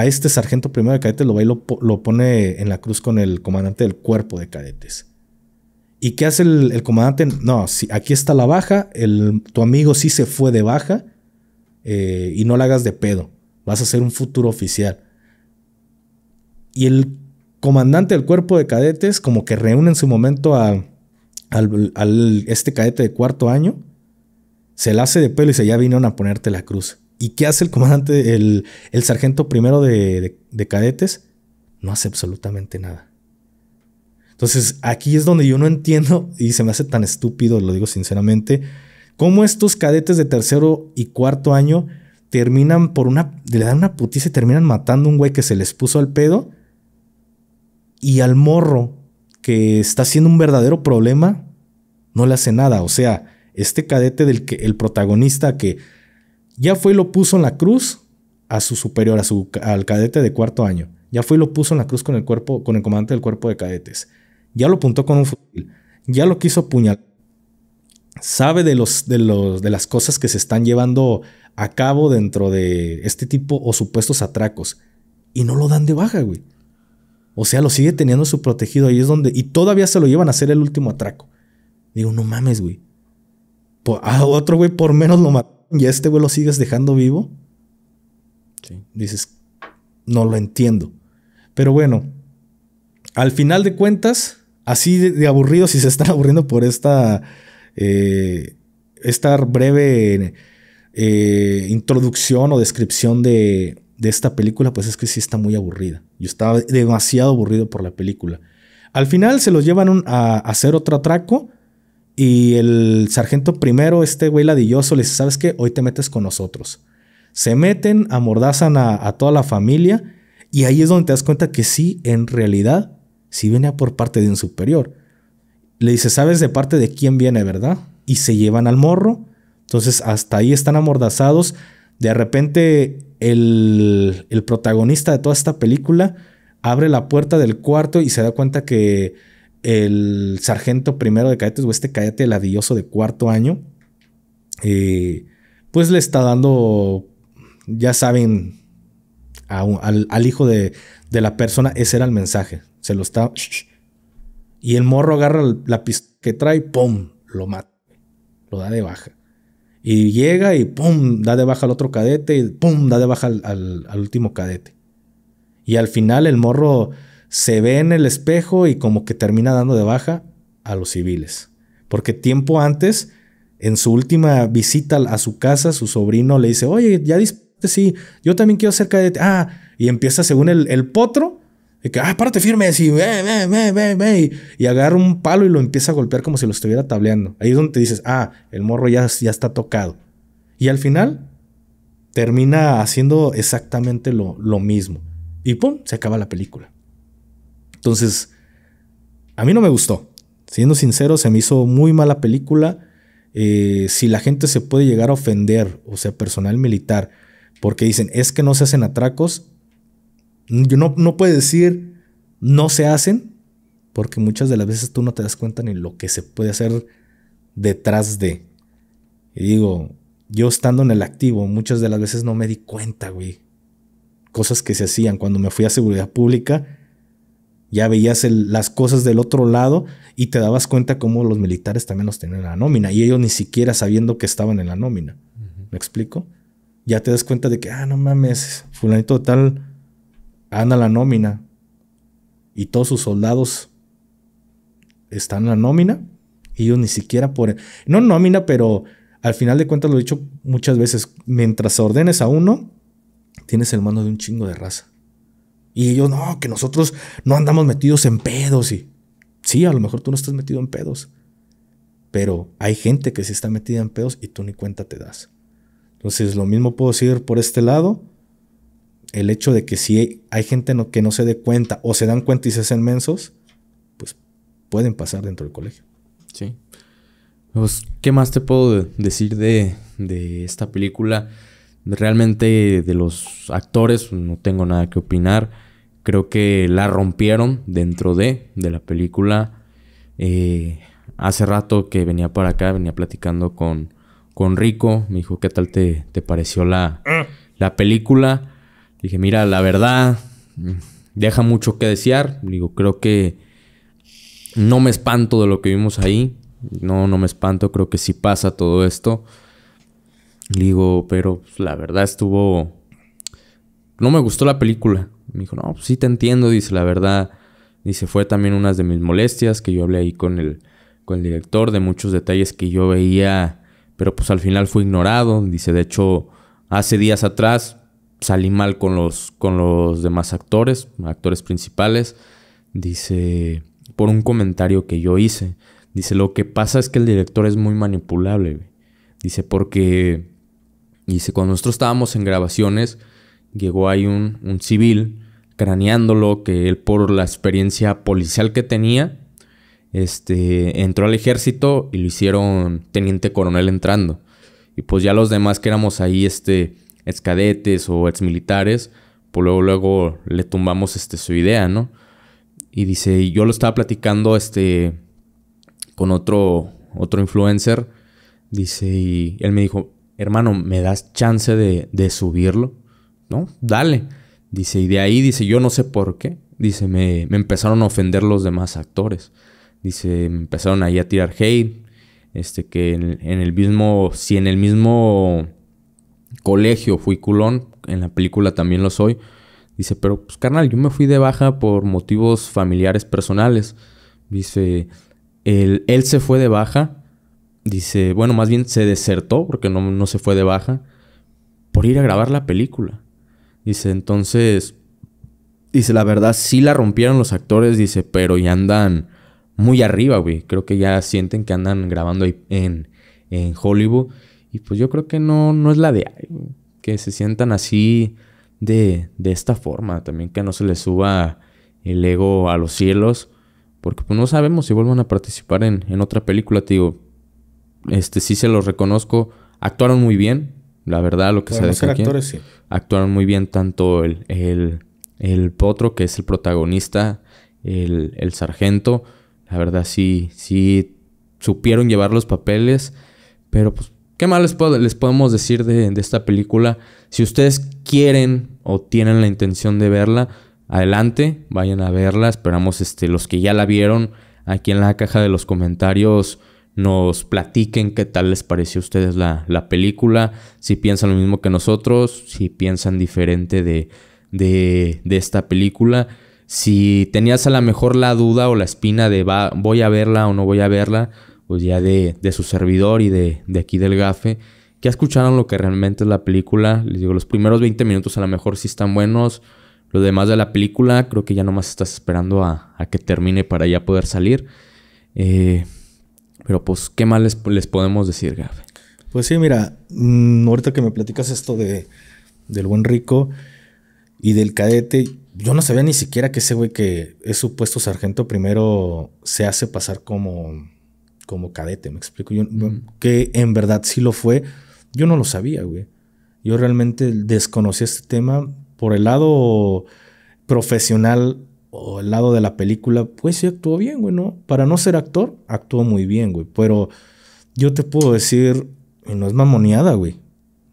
este sargento primero de cadetes, lo lo, lo pone en la cruz con el comandante del cuerpo de cadetes. ¿Y qué hace el, comandante? No, si aquí está la baja, tu amigo sí se fue de baja eh, y no la hagas de pedo. Vas a ser un futuro oficial. Y el comandante del cuerpo de cadetes como que reúne en su momento a, este cadete de cuarto año, se la hace de pelo y se ya vinieron a ponerte la cruz. ¿Y qué hace el comandante, el, sargento primero de cadetes? No hace absolutamente nada. Entonces, aquí es donde yo no entiendo y se me hace tan estúpido, lo digo sinceramente, cómo estos cadetes de tercero y cuarto año terminan por una, le dan una putiza y terminan matando a un güey que se les puso al pedo y al morro que está siendo un verdadero problema, no le hace nada. O sea, este cadete del que el protagonista que ya fue y lo puso en la cruz a su superior, a su, al cadete de cuarto año. Ya fue y lo puso en la cruz con el cuerpo, con el comandante del cuerpo de cadetes ya lo apuntó con un fusil, ya lo quiso apuñalar, sabe de, los, de, los, de las cosas que se están llevando a cabo dentro de este tipo o supuestos atracos y no lo dan de baja, güey. O sea, lo sigue teniendo su protegido ahí es donde y todavía se lo llevan a hacer el último atraco. Digo, no mames, güey. Por, a otro güey por menos lo mataron y a este güey lo sigues dejando vivo. Dices, no lo entiendo. Pero bueno, al final de cuentas, así de, aburrido, si se están (laughs) aburriendo por esta, eh, esta breve eh, introducción o descripción de, esta película, pues es que sí está muy aburrida. Yo estaba demasiado aburrido por la película. Al final se los llevan a, hacer otro atraco y el sargento primero, este güey ladilloso, le dice, ¿sabes qué? Hoy te metes con nosotros. Se meten, amordazan a toda la familia y ahí es donde te das cuenta que sí, en realidad, si viene por parte de un superior. Le dice, ¿sabes de parte de quién viene, verdad? Y se llevan al morro. Entonces hasta ahí están amordazados. De repente el, protagonista de toda esta película abre la puerta del cuarto y se da cuenta que el sargento primero de cadetes o este cadete ladilloso de cuarto año, eh, pues le está dando, ya saben, al, hijo de, de la persona, ese era el mensaje. Se lo está. Y el morro agarra la pistola que trae, ¡pum! Lo mata. Lo da de baja. Y llega y ¡pum! Da de baja al otro cadete y ¡pum! Da de baja al, último cadete. Y al final el morro se ve en el espejo y como que termina dando de baja a los civiles. Porque tiempo antes, en su última visita a su casa, su sobrino le dice, oye, ya sí, yo también quiero ser cadete. Ah, y empieza según el potro y que, ah, párate firme, así, ve, ve, ve, ve, ve. Y agarra un palo y lo empieza a golpear como si lo estuviera tableando. Ahí es donde te dices, ah, el morro ya, ya está tocado. Y al final, termina haciendo exactamente lo, mismo. Y pum, se acaba la película. Entonces, a mí no me gustó. Siendo sincero, se me hizo muy mala película. Eh, si la gente se puede llegar a ofender, o sea, personal militar, porque dicen, es que no se hacen atracos, yo no, no puedo decir no se hacen, porque muchas de las veces tú no te das cuenta ni lo que se puede hacer detrás de. Y digo, yo estando en el activo, muchas de las veces no me di cuenta, güey. Cosas que se hacían. Cuando me fui a seguridad pública, ya veías las cosas del otro lado y te dabas cuenta cómo los militares también los tenían en la nómina. Y ellos ni siquiera sabiendo que estaban en la nómina. ¿Me explico? Ya te das cuenta de que, ah, no mames, fulanito tal anda la nómina y todos sus soldados están en la nómina. Y ellos ni siquiera por... No nómina, pero al final de cuentas lo he dicho muchas veces. Mientras ordenes a uno, tienes el mando de un chingo de raza. Y ellos, no, que nosotros no andamos metidos en pedos. Y sí, a lo mejor tú no estás metido en pedos. Pero hay gente que sí está metida en pedos y tú ni cuenta te das. Entonces lo mismo puedo decir por este lado el hecho de que si hay gente que no se dé cuenta o se dan cuenta y se hacen mensos, pues pueden pasar dentro del colegio. Sí. Pues, ¿qué más te puedo decir de, de esta película? Realmente de los actores no tengo nada que opinar. Creo que la rompieron dentro de, de la película. Eh, hace rato que venía para acá, venía platicando con, con Rico. Me dijo, ¿qué tal te, pareció la, mm. la película? Dije, mira, la verdad, mm, deja mucho que desear. Digo, creo que no me espanto de lo que vimos ahí. No, no me espanto, creo que sí pasa todo esto. Digo, pero pues, la verdad estuvo... No me gustó la película. Me dijo, no, pues sí te entiendo, dice, la verdad. Dice, fue también una de mis molestias que yo hablé ahí con el, con el director de muchos detalles que yo veía, pero pues al final fue ignorado. Dice, de hecho, hace días atrás salí mal con los, con los demás actores, actores principales. Dice, por un comentario que yo hice, dice, lo que pasa es que el director es muy manipulable. Dice, porque, dice, cuando nosotros estábamos en grabaciones, llegó ahí un, un civil craneándolo, que él por la experiencia policial que tenía, este, entró al ejército y lo hicieron teniente coronel entrando. Y pues ya los demás que éramos ahí, este, cadetes o ex exmilitares, pues luego, luego le tumbamos este, su idea, ¿no? Y dice, yo lo estaba platicando este, con otro, otro influencer, dice, y él me dijo, hermano, ¿me das chance de, de subirlo? No, dale. Dice, y de ahí, dice, yo no sé por qué. Dice, me, me empezaron a ofender los demás actores. Dice, me empezaron ahí a tirar hate. Este, que en el mismo, si en el mismo colegio fui culón, en la película también lo soy. Dice, pero pues carnal, yo me fui de baja por motivos familiares personales. Dice, él, él se fue de baja. Dice, bueno, más bien se desertó porque no, se fue de baja por ir a grabar la película. Dice, entonces, dice, la verdad sí la rompieron los actores, dice, pero ya andan muy arriba, güey. Creo que ya sienten que andan grabando ahí en, en Hollywood. Y pues yo creo que no, no es la de que se sientan así de, de esta forma. También que no se les suba el ego a los cielos. Porque pues no sabemos si vuelvan a participar en, otra película, te digo. Este sí se los reconozco. Actuaron muy bien. La verdad, lo que se Actuaron muy bien tanto el, potro, que es el protagonista, el, el sargento. La verdad, sí, sí supieron llevar los papeles. Pero pues ¿Qué más les, podemos decir de, esta película? Si ustedes quieren o tienen la intención de verla, adelante, vayan a verla. Esperamos este, los que ya la vieron aquí en la caja de los comentarios nos platiquen qué tal les pareció a ustedes la, la película, si piensan lo mismo que nosotros, si piensan diferente de, de, de esta película. Si tenías a lo mejor la duda o la espina de va, voy a verla o no voy a verla, pues ya de, su servidor y de, aquí del GAFE, que escucharon lo que realmente es la película. Les digo, los primeros 20 minutos a lo mejor sí están buenos. Lo demás de la película, creo que ya nomás estás esperando a, que termine para ya poder salir. Eh, pero pues, ¿qué más les, podemos decir, Gafe? Pues sí, mira, mm, ahorita que me platicas esto de, del buen rico y del cadete, yo no sabía ni siquiera que ese güey que es supuesto sargento primero se hace pasar como como cadete, me explico. Que en verdad sí lo fue. Yo no lo sabía, güey. Yo realmente desconocí este tema por el lado profesional o el lado de la película. Pues sí actuó bien, güey, ¿no? Para no ser actor, actuó muy bien, güey. Pero yo te puedo decir, no es mamoneada, güey.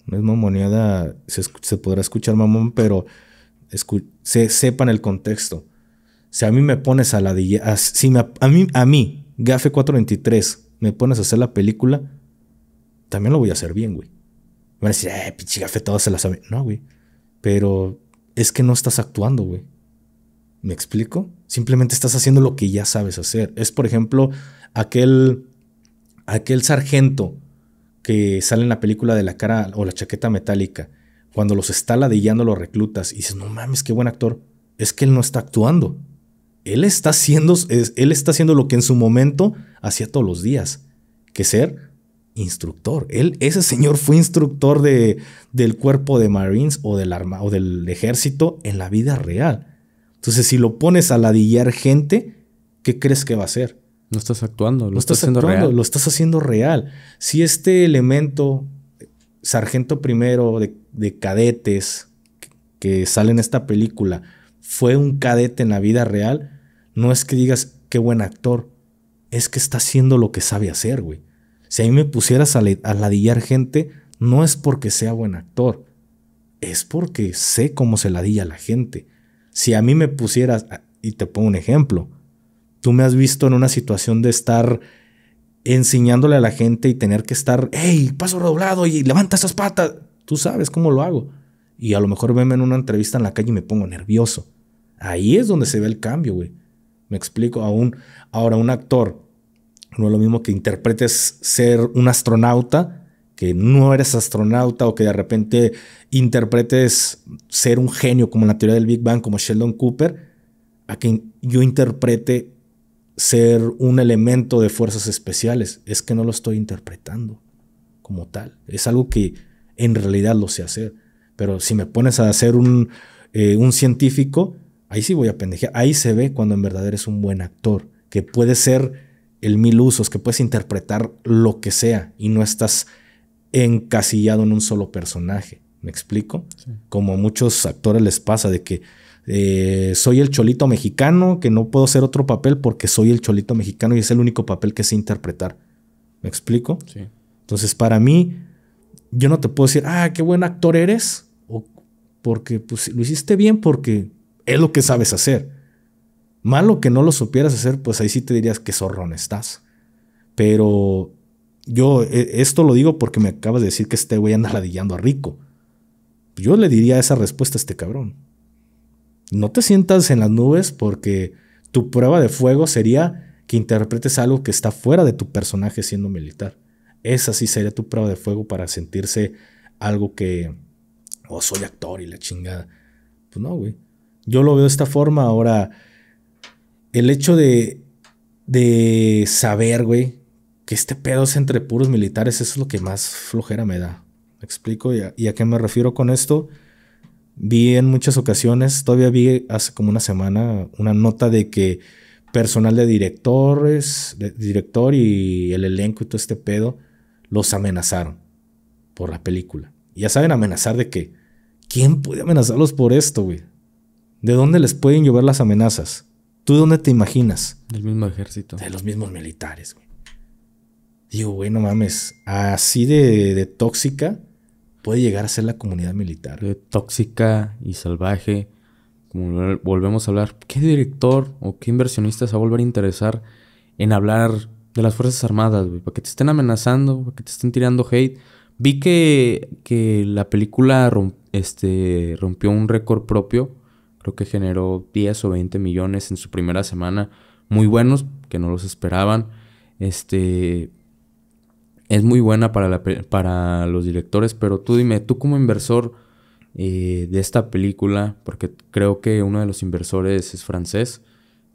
No es mamoneada, se, podrá escuchar mamón, pero se, sepan el contexto. Si a mí me pones a la... A, a, mí, a mí, Gafe 423, me pones a hacer la película, también lo voy a hacer bien, güey. Me van a decir, eh, pinche Gafe, todo se la saben, No, güey. Pero es que no estás actuando, güey. ¿Me explico? Simplemente estás haciendo lo que ya sabes hacer. Es, por ejemplo, aquel, aquel sargento que sale en la película de la cara o la chaqueta metálica, cuando los está ladillando los reclutas y dices, no mames, qué buen actor. Es que él no está actuando él está haciendo, él está haciendo lo que en su momento hacía todos los días, que ser instructor. Él, ese señor fue instructor de, del cuerpo de Marines o del, ejército en la vida real. Entonces, si lo pones a ladillar gente, ¿qué crees que va a hacer? No estás actuando, lo estás, haciendo real. Lo estás haciendo real. Si este elemento, sargento primero de, cadetes que, que sale en esta película, fue un cadete en la vida real, no es que digas qué buen actor, es que está haciendo lo que sabe hacer, güey. Si a mí me pusieras a, ladillar gente, no es porque sea buen actor, es porque sé cómo se ladilla la gente. Si a mí me pusieras, ah, y te pongo un ejemplo, tú me has visto en una situación de estar enseñándole a la gente y tener que estar, hey, paso redoblado y levanta esas patas. Tú sabes cómo lo hago. Y a lo mejor venme en una entrevista en la calle y me pongo nervioso. Ahí es donde se ve el cambio, güey. Me explico. ahora, un actor no es lo mismo que interpretes ser un astronauta, que no eres astronauta, o que de repente interpretes ser un genio, como en la teoría del Big Bang, como Sheldon Cooper, a que yo interprete ser un elemento de fuerzas especiales. Es que no lo estoy interpretando como tal. Es algo que en realidad lo sé hacer. Pero si me pones a hacer un, eh, un científico, Ahí sí voy a pendejear. Ahí se ve cuando en verdad eres un buen actor, que puedes ser el mil usos, que puedes interpretar lo que sea y no estás encasillado en un solo personaje. ¿Me explico? Como a muchos actores les pasa de que eh, soy el cholito mexicano, que no puedo hacer otro papel porque soy el cholito mexicano y es el único papel que sé interpretar. ¿Me explico? Sí. Entonces, para mí, yo no te puedo decir, ah, qué buen actor eres, o porque pues, lo hiciste bien porque es lo que sabes hacer. Malo que no lo supieras hacer, pues ahí sí te dirías que zorrón estás. Pero yo e, esto lo digo porque me acabas de decir que este güey anda ladillando a rico. Yo le diría esa respuesta a este cabrón. No te sientas en las nubes porque tu prueba de fuego sería que interpretes algo que está fuera de tu personaje siendo militar. Esa sí sería tu prueba de fuego para sentirse algo que, oh, soy actor y la chingada. Pues no, güey. Yo lo veo de esta forma. Ahora, el hecho de, saber, güey, que este pedo es entre puros militares, eso es lo que más flojera me da. ¿Me explico? ¿Y a, qué me refiero con esto? Vi en muchas ocasiones, todavía vi hace como una semana, una nota de que personal de directores, de director y el elenco y todo este pedo, los amenazaron por la película. ya saben amenazar de qué. ¿Quién puede amenazarlos por esto, güey? ¿De dónde les pueden llover las amenazas? ¿Tú dónde te imaginas? Del mismo ejército. De los mismos militares, güey. Digo, güey, no mames. Así de, de, tóxica puede llegar a ser la comunidad militar. De tóxica y salvaje. Como volvemos a hablar, ¿qué director o qué inversionista se va a volver a interesar en hablar de las Fuerzas Armadas, güey? Para que te estén amenazando, para que te estén tirando hate. Vi que, que la película este, rompió un récord propio Creo que generó 10 o 20 millones en su primera semana. Muy buenos, que no los esperaban. Este. Es muy buena para, la, para los directores, pero tú dime, tú como inversor eh, de esta película, porque creo que uno de los inversores es francés,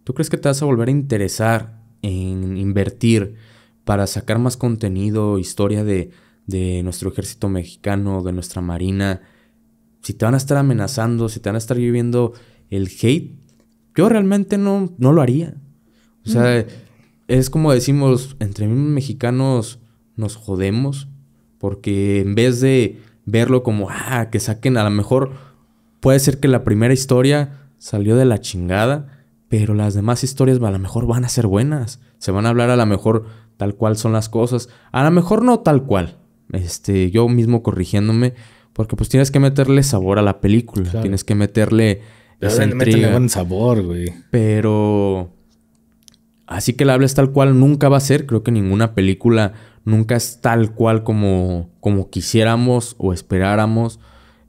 ¿tú crees que te vas a volver a interesar en invertir para sacar más contenido, historia de, de nuestro ejército mexicano, de nuestra marina? si te van a estar amenazando, si te van a estar viviendo el hate, yo realmente no, lo haría. O sea, es como decimos, entre mexicanos nos jodemos, porque en vez de verlo como, ah, que saquen, a lo mejor puede ser que la primera historia salió de la chingada, pero las demás historias a lo mejor van a ser buenas, se van a hablar a lo mejor tal cual son las cosas, a lo mejor no tal cual, este, yo mismo corrigiéndome, porque pues tienes que meterle sabor a la película. Tienes que meterle intriga. buen sabor, güey. Pero... Así que la hables tal cual nunca va a ser. Creo que ninguna película nunca es tal cual como, como quisiéramos o esperáramos.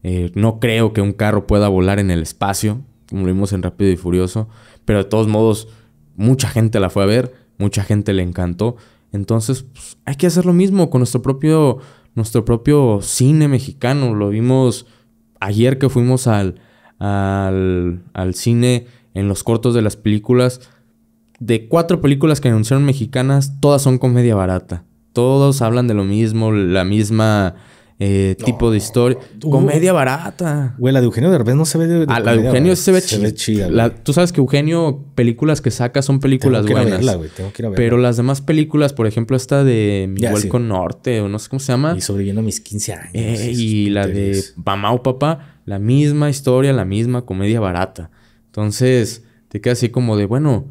Eh, no creo que un carro pueda volar en el espacio, como lo vimos en Rápido y Furioso. Pero de todos modos, mucha gente la fue a ver, mucha gente le encantó. Entonces, pues, hay que hacer lo mismo con nuestro propio nuestro propio cine mexicano. Lo vimos ayer que fuimos al, al, al cine en los cortos de las películas. De cuatro películas que anunciaron mexicanas, todas son comedia barata. Todos hablan de lo mismo, la misma eh, tipo de historia. comedia barata. Güey, la de Eugenio Derbez no se ve de, A ah, la de Eugenio se ve, chida. tú sabes que Eugenio, películas que saca son películas Tengo buenas. Tengo que ir a verla. Pero las demás películas, por ejemplo, esta de ...Miguel con Norte, o no sé cómo se llama. Y sobreviviendo a mis 15 años. Eh, y la de Mamá o Papá, la misma historia, la misma comedia barata. Entonces, te queda así como de, bueno,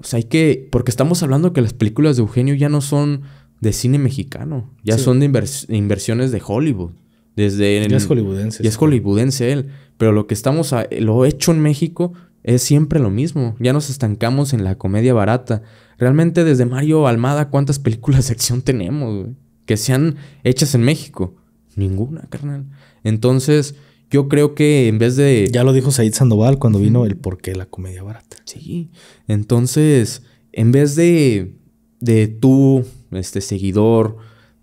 o sea, hay que. Porque estamos hablando que las películas de Eugenio ya no son de cine mexicano. Ya son de inversiones de Hollywood. Desde ya es hollywoodense. Ya es hollywoodense él. Pero lo que estamos, lo hecho en México es siempre lo mismo. Ya nos estancamos en la comedia barata. Realmente desde Mario Almada, ¿cuántas películas de acción tenemos, Que sean hechas en México. Ninguna, carnal. Entonces, yo creo que en vez de... Ya lo dijo Said Sandoval cuando vino el por qué la comedia barata. Sí. Entonces, en vez de, de tú este seguidor,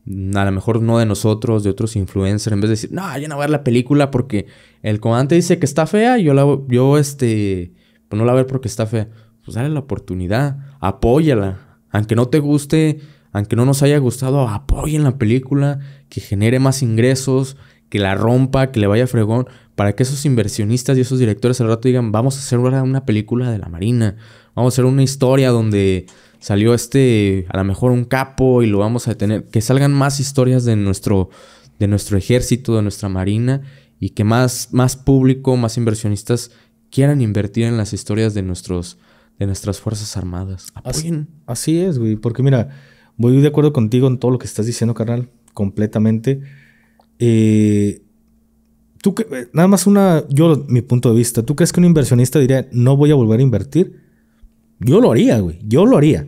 mm, a lo mejor no de nosotros, de otros influencers, en vez de decir, no, vayan a ver la película porque el comandante dice que está fea, yo la yo este, pues no la voy a ver porque está fea. Pues dale la oportunidad, apóyala. Aunque no te guste, aunque no nos haya gustado, apoyen la película, que genere más ingresos, que la rompa, que le vaya fregón, para que esos inversionistas y esos directores al rato digan, vamos a hacer una película de la Marina, vamos a hacer una historia donde salió este, a lo mejor un capo y lo vamos a detener. Que salgan más historias de nuestro, de nuestro ejército, de nuestra marina y que más, más público, más inversionistas quieran invertir en las historias de, nuestros, de nuestras Fuerzas Armadas. Así, es, güey, porque mira, voy de acuerdo contigo en todo lo que estás diciendo, carnal, completamente. Eh, tú, nada más una, yo, mi punto de vista, ¿tú crees que un inversionista diría, no voy a volver a invertir? Yo lo haría, güey. Yo lo haría.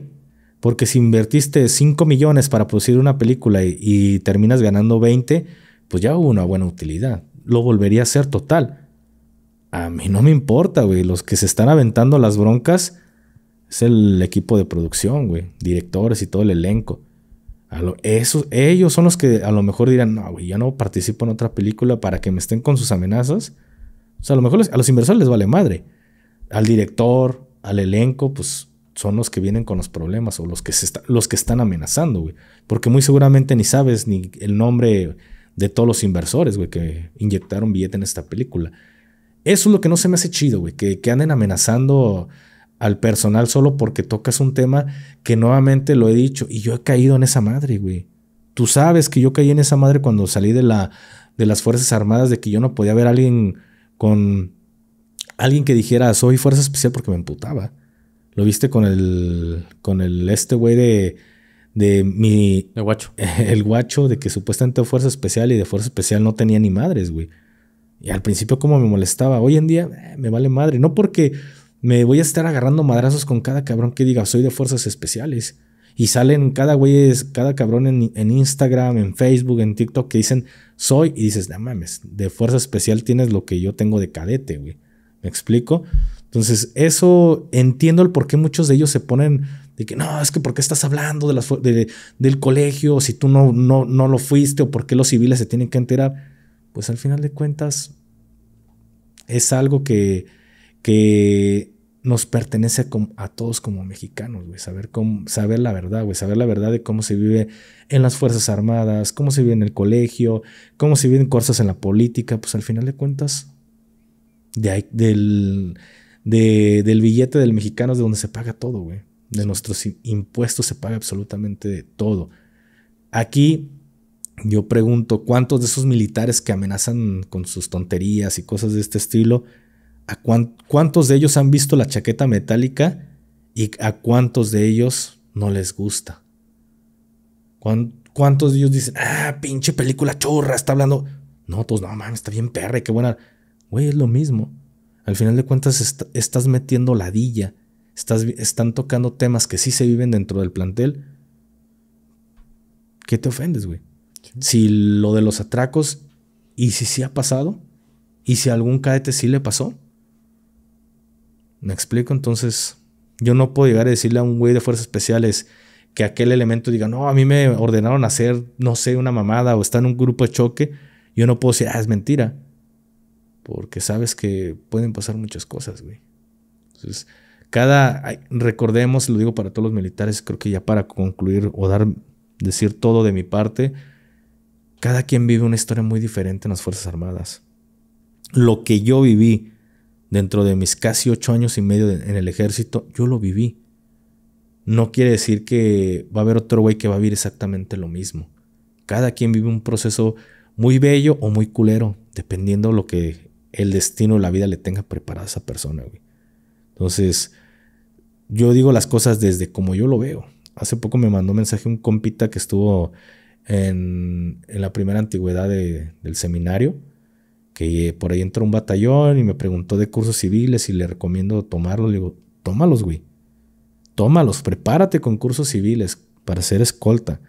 Porque si invertiste 5 millones para producir una película y, terminas ganando 20, pues ya hubo una buena utilidad. Lo volvería a hacer total. A mí no me importa, güey. Los que se están aventando las broncas es el equipo de producción, güey. Directores y todo el elenco. A lo, ellos son los que a lo mejor dirán, no, güey, ya no participo en otra película para que me estén con sus amenazas. O sea, a lo mejor a los inversores les vale madre. Al director, al elenco, pues son los que vienen con los problemas o los que, los que están amenazando, güey. Porque muy seguramente ni sabes ni el nombre de todos los inversores, güey, que inyectaron billete en esta película. Eso es lo que no se me hace chido, güey, que, anden amenazando al personal solo porque tocas un tema que nuevamente lo he dicho y yo he caído en esa madre, güey. Tú sabes que yo caí en esa madre cuando salí de, la, de las Fuerzas Armadas, de que yo no podía ver a alguien con alguien que dijera, soy fuerza especial porque me emputaba. Lo viste con el, con el, este güey de, de mi... El guacho. (laughs) El guacho de que supuestamente fuerza especial y de fuerza especial no tenía ni madres, güey. Y al principio como me molestaba, hoy en día eh, me vale madre. No porque me voy a estar agarrando madrazos con cada cabrón que diga, soy de fuerzas especiales. Y salen cada güey, cada cabrón en, en, Instagram, en Facebook, en TikTok que dicen soy y dices, no mames, de fuerza especial tienes lo que yo tengo de cadete, güey. ¿Me explico? Entonces, eso entiendo el por qué muchos de ellos se ponen de que no, es que por qué estás hablando de las, del colegio si tú no, no, no lo fuiste o por qué los civiles se tienen que enterar. Pues al final de cuentas, es algo que, que nos pertenece a, todos como mexicanos, güey. Saber, cómo, saber la verdad, güey. Saber la verdad de cómo se vive en las Fuerzas Armadas, cómo se vive en el colegio, cómo se viven cosas en la política. Pues al final de cuentas, del, del billete del mexicano es de donde se paga todo, güey. De nuestros impuestos se paga absolutamente de todo. Aquí yo pregunto, ¿cuántos de esos militares que amenazan con sus tonterías y cosas de este estilo, a cuántos de ellos han visto la chaqueta metálica y a cuántos de ellos no les gusta? ¿Cuántos de ellos dicen, ah, pinche película churra, está hablando? No, todos, no mames, está bien perra, qué buena. Güey, es lo mismo. Al final de cuentas estás metiendo ladilla. Estás, están tocando temas que sí se viven dentro del plantel. ¿Qué te ofendes, güey? Si lo de los atracos, y si sí ha pasado, y si algún cadete sí le pasó. ¿Me explico? Entonces, yo no puedo llegar a decirle a un güey de fuerzas especiales que aquel elemento diga, no, a mí me ordenaron hacer, no sé, una mamada o está en un grupo de choque. Yo no puedo decir, ah, es mentira. Porque sabes que pueden pasar muchas cosas, güey. Entonces, cada, recordemos, lo digo para todos los militares, creo que ya para concluir o dar, decir todo de mi parte, cada quien vive una historia muy diferente en las Fuerzas Armadas. Lo que yo viví dentro de mis casi ocho años y medio en el ejército, yo lo viví. No quiere decir que va a haber otro güey que va a vivir exactamente lo mismo. Cada quien vive un proceso muy bello o muy culero, dependiendo lo que el destino, la vida le tenga preparada a esa persona, güey. Entonces, yo digo las cosas desde como yo lo veo. Hace poco me mandó un mensaje un compita que estuvo en, en la primera antigüedad del seminario, que por ahí entró un batallón y me preguntó de cursos civiles y le recomiendo tomarlos. Le digo, tómalos, güey. Tómalos, prepárate con cursos civiles para ser escolta.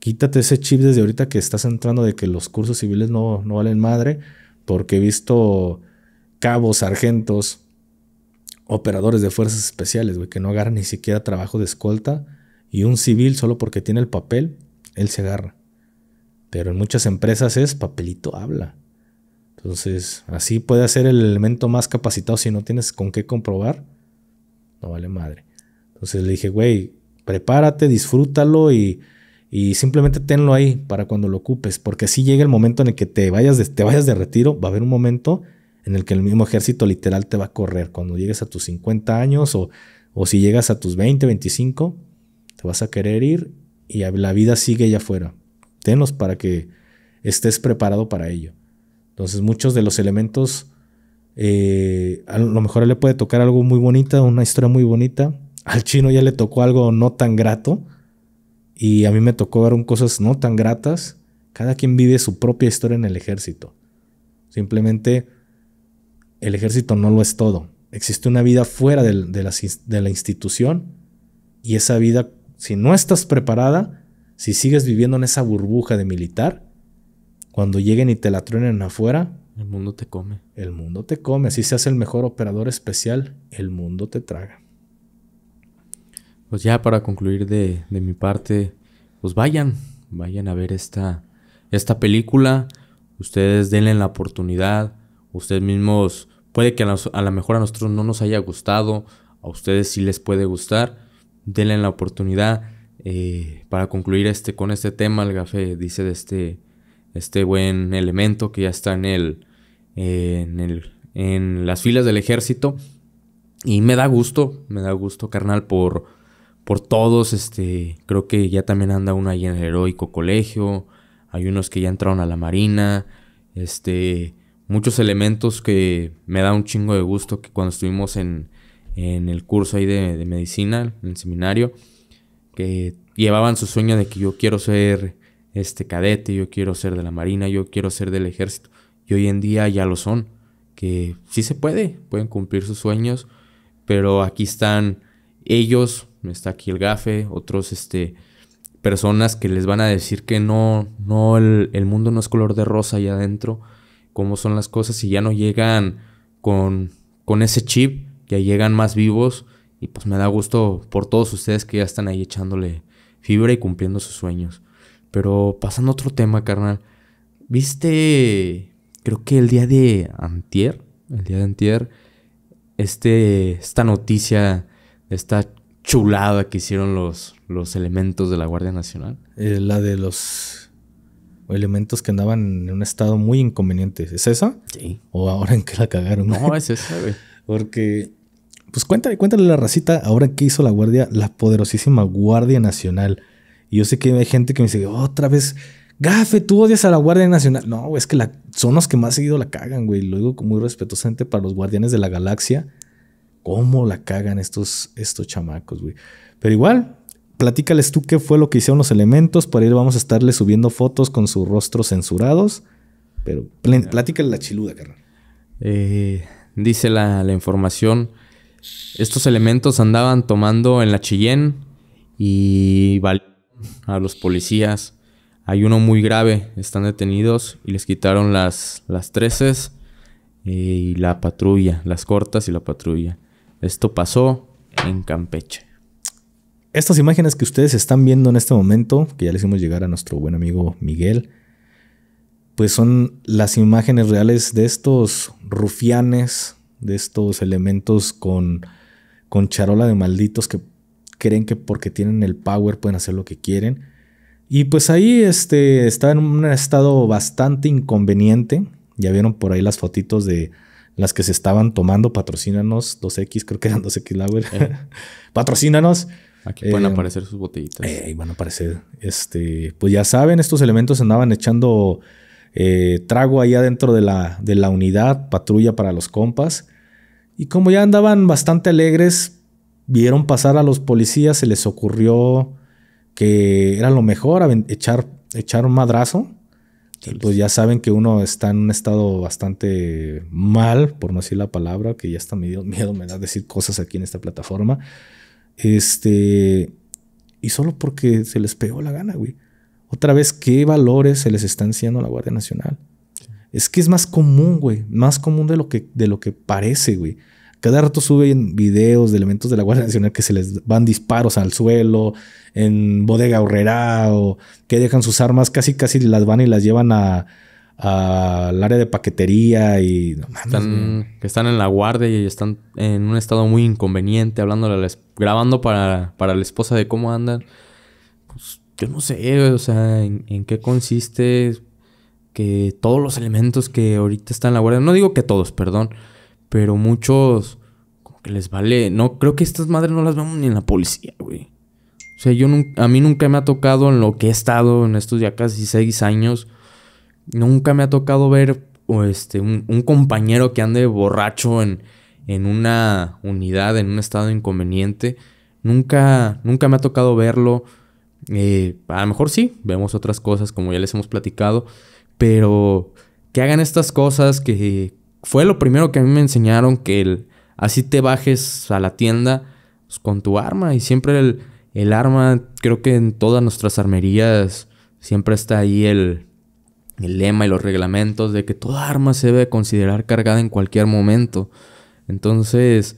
Quítate ese chip desde ahorita que estás entrando de que los cursos civiles no, no valen madre porque he visto cabos, sargentos, operadores de fuerzas especiales, güey, que no agarran ni siquiera trabajo de escolta y un civil solo porque tiene el papel, él se agarra. Pero en muchas empresas es papelito habla. Entonces, así puede ser el elemento más capacitado si no tienes con qué comprobar. No vale madre. Entonces le dije, güey, prepárate, disfrútalo y y simplemente tenlo ahí para cuando lo ocupes, porque si llega el momento en el que te vayas de, te vayas de retiro, va a haber un momento en el que el mismo ejército literal te va a correr. Cuando llegues a tus 50 años o, si llegas a tus 20, 25, te vas a querer ir y la vida sigue allá afuera. tenos para que estés preparado para ello. Entonces muchos de los elementos, eh, a lo mejor le puede tocar algo muy bonito, una historia muy bonita. Al chino ya le tocó algo no tan grato y a mí me tocó ver cosas no tan gratas. Cada quien vive su propia historia en el ejército. Simplemente el ejército no lo es todo. Existe una vida fuera de, la, institución y esa vida, si no estás preparada, si sigues viviendo en esa burbuja de militar, cuando lleguen y te la truenen afuera, el mundo te come. El mundo te come. Si seas el mejor operador especial, el mundo te traga pues ya para concluir de, mi parte, pues vayan, vayan a ver esta, esta película. Ustedes denle la oportunidad. Ustedes mismos, puede que a lo mejor a nosotros no nos haya gustado. A ustedes sí les puede gustar. Denle la oportunidad. Eh, para concluir este, con este tema, el gafe dice de este, este buen elemento que ya está en, el, en, el, en las filas del ejército. Y me da gusto, me da gusto, carnal, por por todos. Este, creo que ya también anda uno ahí en el heroico colegio. Hay unos que ya entraron a la marina. Este, muchos elementos que me da un chingo de gusto que cuando estuvimos en, en el curso ahí de, medicina, en el seminario, que llevaban su sueño de que yo quiero ser este cadete, yo quiero ser de la marina, yo quiero ser del ejército. Y hoy en día ya lo son, que sí se puede, pueden cumplir sus sueños, pero aquí están ellos está aquí el GAFE, otros este, personas que les van a decir que no, no, el, mundo no es color de rosa allá adentro, cómo son las cosas y ya no llegan con, con ese chip, ya llegan más vivos y pues me da gusto por todos ustedes que ya están ahí echándole fibra y cumpliendo sus sueños. Pero pasando a otro tema, carnal. ¿Viste? Creo que el día de antier, el día de antier, este, esta noticia de esta chulada que hicieron los, los elementos de la Guardia Nacional. Eh, la de los elementos que andaban en un estado muy inconveniente. ¿Es esa? Sí. ¿O ahora en qué la cagaron? No, es esa, güey. (laughs) Porque, pues cuéntale, cuéntale la racita ahora en qué hizo la Guardia, la poderosísima Guardia Nacional. Y yo sé que hay gente que me dice, otra vez, gafe, tú odias a la Guardia Nacional. No, es que son los que más seguido la cagan, güey. Lo digo muy respetuosamente para los guardianes de la galaxia cómo la cagan estos, estos chamacos, güey. Pero igual, platícales tú qué fue lo que hicieron los elementos. Por ahí vamos a estarle subiendo fotos con sus rostros censurados. Pero platícale la chiluda, carnal. Eh, dice la, información. Estos elementos andaban tomando en la Chillén y a los policías. Hay uno muy grave, están detenidos y les quitaron las, las treces eh, y la patrulla, las cortas y la patrulla. Esto pasó en Campeche. Estas imágenes que ustedes están viendo en este momento, que ya les hicimos llegar a nuestro buen amigo Miguel, pues son las imágenes reales de estos rufianes, de estos elementos con, con charola de malditos que creen que porque tienen el power pueden hacer lo que quieren. Y pues ahí este, está en un estado bastante inconveniente. Ya vieron por ahí las fotitos de, las que se estaban tomando, patrocínanos, 2X, creo que eran 2X Lauer. Eh. (laughs) patrocínanos. Aquí pueden eh, aparecer sus botellitas. Eh, van a aparecer. Este, pues ya saben, estos elementos andaban echando trago ahí adentro de la, de la unidad, patrulla para los compas. Y como ya andaban bastante alegres, vieron pasar a los policías, se les ocurrió que era lo mejor echar, echar un madrazo. Pues ya saben que uno está en un estado bastante mal, por no decir la palabra, que ya está medio miedo me da decir cosas aquí en esta plataforma. Este. Y solo porque se les pegó la gana, güey. Otra vez, ¿qué valores se les está enseñando a la Guardia Nacional? Es que es más común, güey. Más común de lo que, de lo que parece, güey. Cada rato suben videos de elementos de la Guardia Nacional que se les van disparos al suelo, en bodega horrera, o que dejan sus armas, casi casi las van y las llevan a, al área de paquetería y están, que están en la guardia y están en un estado muy inconveniente hablándole grabando para, para la esposa de cómo andan pues yo no sé o sea en, en, qué consiste que todos los elementos que ahorita están en la guardia no digo que todos perdón pero muchos, como que les vale. No, creo que estas madres no las vemos ni en la policía, güey. O sea, yo a mí nunca me ha tocado en lo que he estado en estos ya casi seis años. Nunca me ha tocado ver o este, un, un, compañero que ande borracho en, en una unidad, en un estado inconveniente. Nunca, nunca me ha tocado verlo. Eh, a lo mejor sí, vemos otras cosas como ya les hemos platicado, pero que hagan estas cosas, que fue lo primero que a mí me enseñaron que el, así te bajes a la tienda pues, con tu arma y siempre el, arma, creo que en todas nuestras armerías siempre está ahí el, el lema y los reglamentos de que toda arma se debe considerar cargada en cualquier momento. Entonces,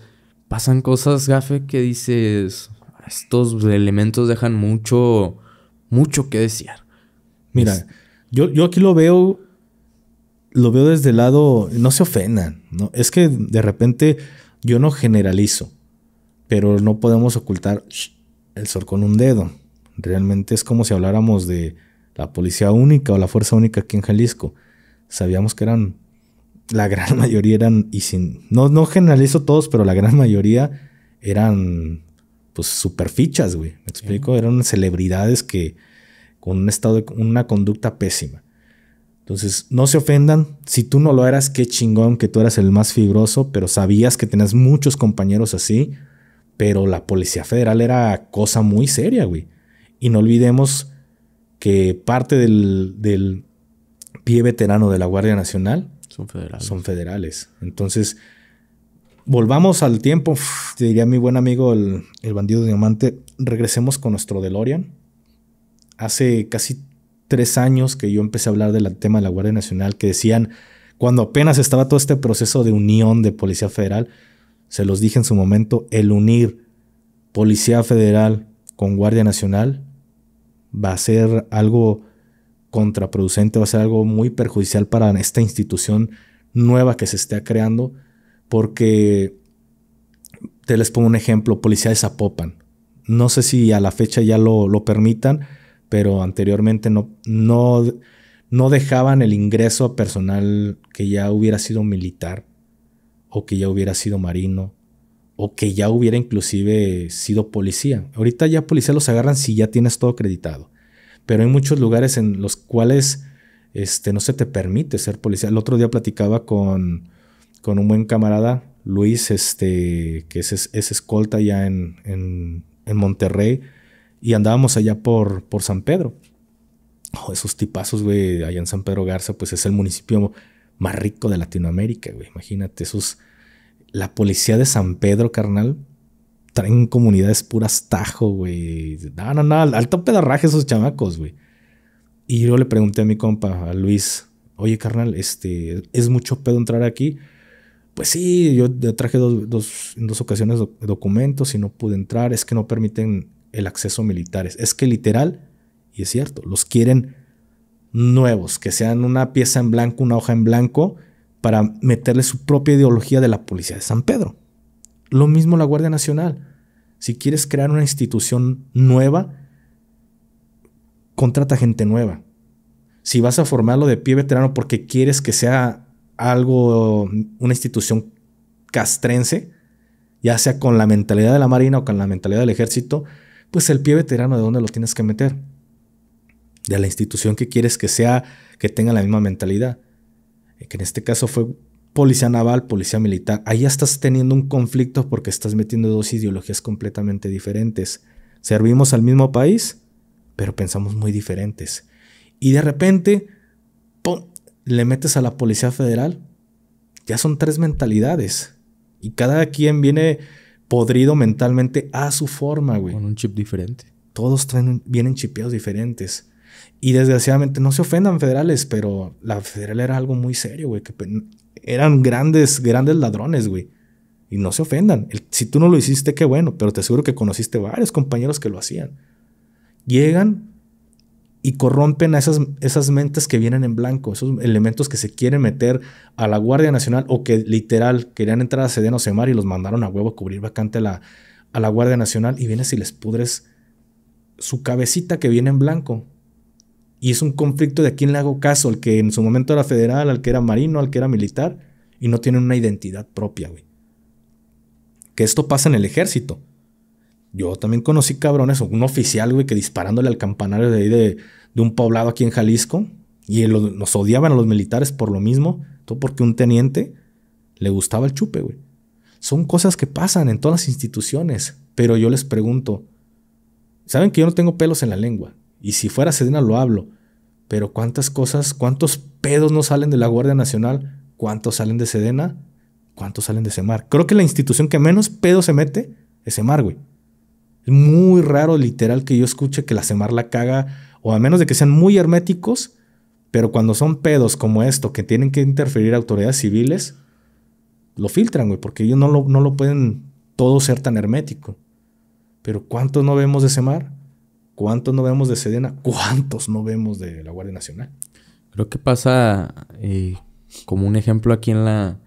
pasan cosas, gafe, que dices, estos elementos dejan mucho, mucho que desear. Mira, yo, yo aquí lo veo lo veo desde el lado, no se ofendan, ¿no? es que de repente yo no generalizo, pero no podemos ocultar el sol con un dedo. Realmente es como si habláramos de la policía única o la fuerza única aquí en Jalisco. Sabíamos que eran, la gran (laughs) mayoría eran, y sin, no, no generalizo todos, pero la gran mayoría eran pues super fichas, güey. Me explico, eran celebridades que con un estado una conducta pésima. Entonces, no se ofendan. Si tú no lo eras, qué chingón que tú eras el más fibroso, pero sabías que tenías muchos compañeros así. Pero la Policía Federal era cosa muy seria, güey. Y no olvidemos que parte del, pie veterano de la Guardia Nacional son federales. Son federales. Entonces, volvamos al tiempo. te diría mi buen amigo, el, el bandido diamante. Regresemos con nuestro DeLorean. Hace casi tres años que yo empecé a hablar del tema de la Guardia Nacional, que decían, cuando apenas estaba todo este proceso de unión de Policía Federal, se los dije en su momento, el unir Policía Federal con Guardia Nacional va a ser algo contraproducente, va a ser algo muy perjudicial para esta institución nueva que se está creando, porque te les pongo un ejemplo, policías apopan No sé si a la fecha ya lo, lo permitan, pero anteriormente no, no, no dejaban el ingreso a personal que ya hubiera sido militar o que ya hubiera sido marino o que ya hubiera inclusive sido policía. Ahorita ya policía los agarran si ya tienes todo acreditado, pero hay muchos lugares en los cuales este, no se te permite ser policía. El otro día platicaba con, con un buen camarada, Luis, este, que es, es escolta ya en, en Monterrey, y andábamos allá por, por San Pedro. Oh, esos tipazos, güey, allá en San Pedro Garza, pues es el municipio más rico de Latinoamérica, güey. Imagínate, esos. La policía de San Pedro, carnal, traen comunidades puras tajo, güey. No, no, no, alto pedarraje esos chamacos, güey. Y yo le pregunté a mi compa, a Luis, oye, carnal, este, ¿es mucho pedo entrar aquí? Pues sí, yo traje dos, dos, en dos ocasiones documentos y no pude entrar, es que no permiten el acceso a militares. Es que literal, y es cierto, los quieren nuevos, que sean una pieza en blanco, una hoja en blanco, para meterle su propia ideología de la policía de San Pedro. Lo mismo la Guardia Nacional. Si quieres crear una institución nueva, contrata gente nueva. Si vas a formarlo de pie veterano porque quieres que sea algo, una institución castrense, ya sea con la mentalidad de la Marina o con la mentalidad del ejército, pues el pie veterano de dónde lo tienes que meter. De la institución que quieres que sea, que tenga la misma mentalidad. Eh, que en este caso fue policía naval, policía militar. Ahí ya estás teniendo un conflicto porque estás metiendo dos ideologías completamente diferentes. Servimos al mismo país, pero pensamos muy diferentes. Y de repente, ¡pum! le metes a la Policía Federal. Ya son tres mentalidades. Y cada quien viene podrido mentalmente a su forma, güey. Con un chip diferente. Todos vienen chipeados diferentes. Y desgraciadamente, no se ofendan federales, pero la federal era algo muy serio, güey. eran grandes, grandes ladrones, güey. Y no se ofendan. si tú no lo hiciste, qué bueno, pero te aseguro que conociste varios compañeros que lo hacían. Llegan, y corrompen a esas, esas mentes que vienen en blanco, esos elementos que se quieren meter a la Guardia Nacional o que literal querían entrar a Sedeno Semar y los mandaron a huevo a cubrir vacante a la, a la Guardia Nacional y vienes y les pudres su cabecita que viene en blanco. Y es un conflicto de a quién le hago caso, al que en su momento era federal, al que era marino, al que era militar, y no tienen una identidad propia, güey. Que esto pasa en el ejército. Yo también conocí cabrones, un oficial, güey, que disparándole al campanario de ahí de, un poblado aquí en Jalisco. Y nos odiaban a los militares por lo mismo. Todo porque un teniente le gustaba el chupe, güey. Son cosas que pasan en todas las instituciones. Pero yo les pregunto, saben que yo no tengo pelos en la lengua. Y si fuera Sedena lo hablo. Pero cuántas cosas, cuántos pedos no salen de la Guardia Nacional, cuántos salen de Sedena, cuántos salen de Semar. Creo que la institución que menos pedo se mete es Semar, güey. Es muy raro, literal, que yo escuche que la Semar la caga, o a menos de que sean muy herméticos, pero cuando son pedos como esto, que tienen que interferir autoridades civiles, lo filtran, güey, porque ellos no lo, pueden todo ser tan hermético. Pero ¿cuántos no vemos de Semar? ¿Cuántos no vemos de Sedena? ¿Cuántos no vemos de la Guardia Nacional? Creo que pasa eh, como un ejemplo aquí en la,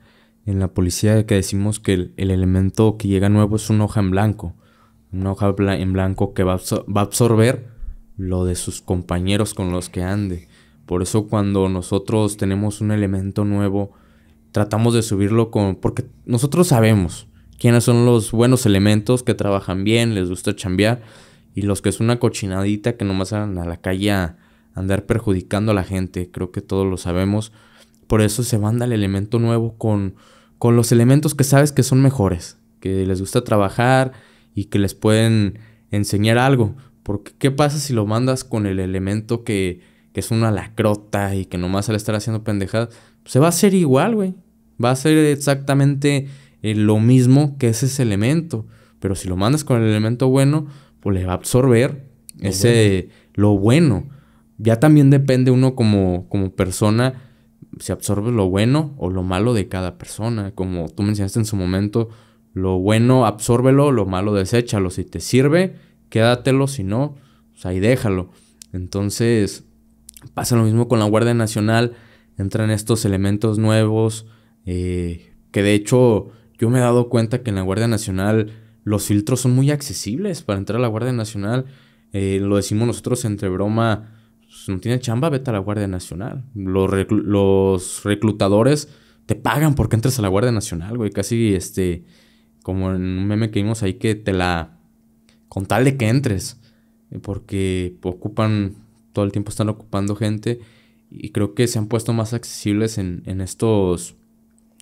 en la policía que decimos que el, el, elemento que llega nuevo es una hoja en blanco una hoja en blanco que va a, absorber lo de sus compañeros con los que ande. Por eso cuando nosotros tenemos un elemento nuevo, tratamos de subirlo con... Porque nosotros sabemos quiénes son los buenos elementos que trabajan bien, les gusta chambear, y los que es una cochinadita que nomás salen a la calle a andar perjudicando a la gente. Creo que todos lo sabemos. Por eso se manda el elemento nuevo con, con los elementos que sabes que son mejores, que les gusta trabajar, y que les pueden enseñar algo. Porque ¿qué pasa si lo mandas con el elemento que, que es una lacrota y que nomás al estar haciendo pendejadas? Pues, se va a hacer igual, güey. Va a ser exactamente eh, lo mismo que ese, elemento. Pero si lo mandas con el elemento bueno, pues le va a absorber ese lo bueno. Ya también depende uno como, como persona si absorbe lo bueno o lo malo de cada persona. Como tú mencionaste en su momento, lo bueno, absórbelo, lo malo, deséchalo. Si te sirve, quédatelo, si no, pues ahí déjalo. Entonces, pasa lo mismo con la Guardia Nacional. Entran estos elementos nuevos, eh, que de hecho yo me he dado cuenta que en la Guardia Nacional los filtros son muy accesibles para entrar a la Guardia Nacional. Eh, lo decimos nosotros entre broma, pues, no tiene chamba, vete a la Guardia Nacional. Los, los reclutadores te pagan porque entres a la Guardia Nacional, güey. Casi este como en un meme que vimos ahí que te la... con tal de que entres, eh, porque ocupan, todo el tiempo están ocupando gente y creo que se han puesto más accesibles en, en estos...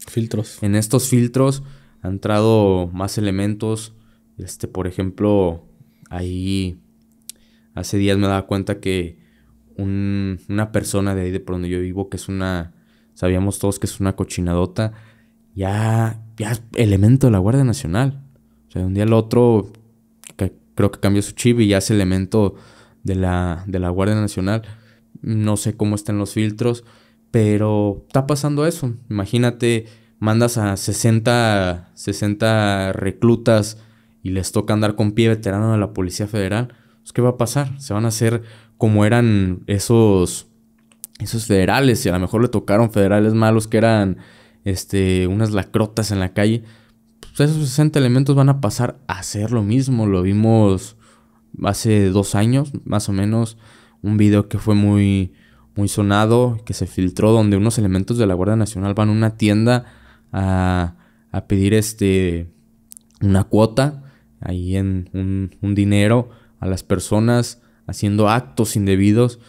Filtros. En estos filtros han entrado más elementos, este, por ejemplo, ahí hace días me daba cuenta que una persona de ahí de por donde yo vivo, que es una, sabíamos todos que es una cochinadota, ya ya es elemento de la Guardia Nacional. O sea, de un día al otro creo que cambió su chip y ya es elemento de la, de la Guardia Nacional. No sé cómo están los filtros, pero está pasando eso. Imagínate, mandas a 60, 60 reclutas y les toca andar con pie veterano de la Policía Federal. Pues, ¿Qué va a pasar? Se van a hacer como eran esos, esos federales. Y a lo mejor le tocaron federales malos que eran este, unas lacrotas en la calle, pues, esos 60 elementos van a pasar a hacer lo mismo. Lo vimos hace dos años, más o menos, un video que fue muy, muy sonado, que se filtró, donde unos elementos de la Guardia Nacional van a una tienda a, pedir este, una cuota, ahí en un, un dinero a las personas haciendo actos indebidos.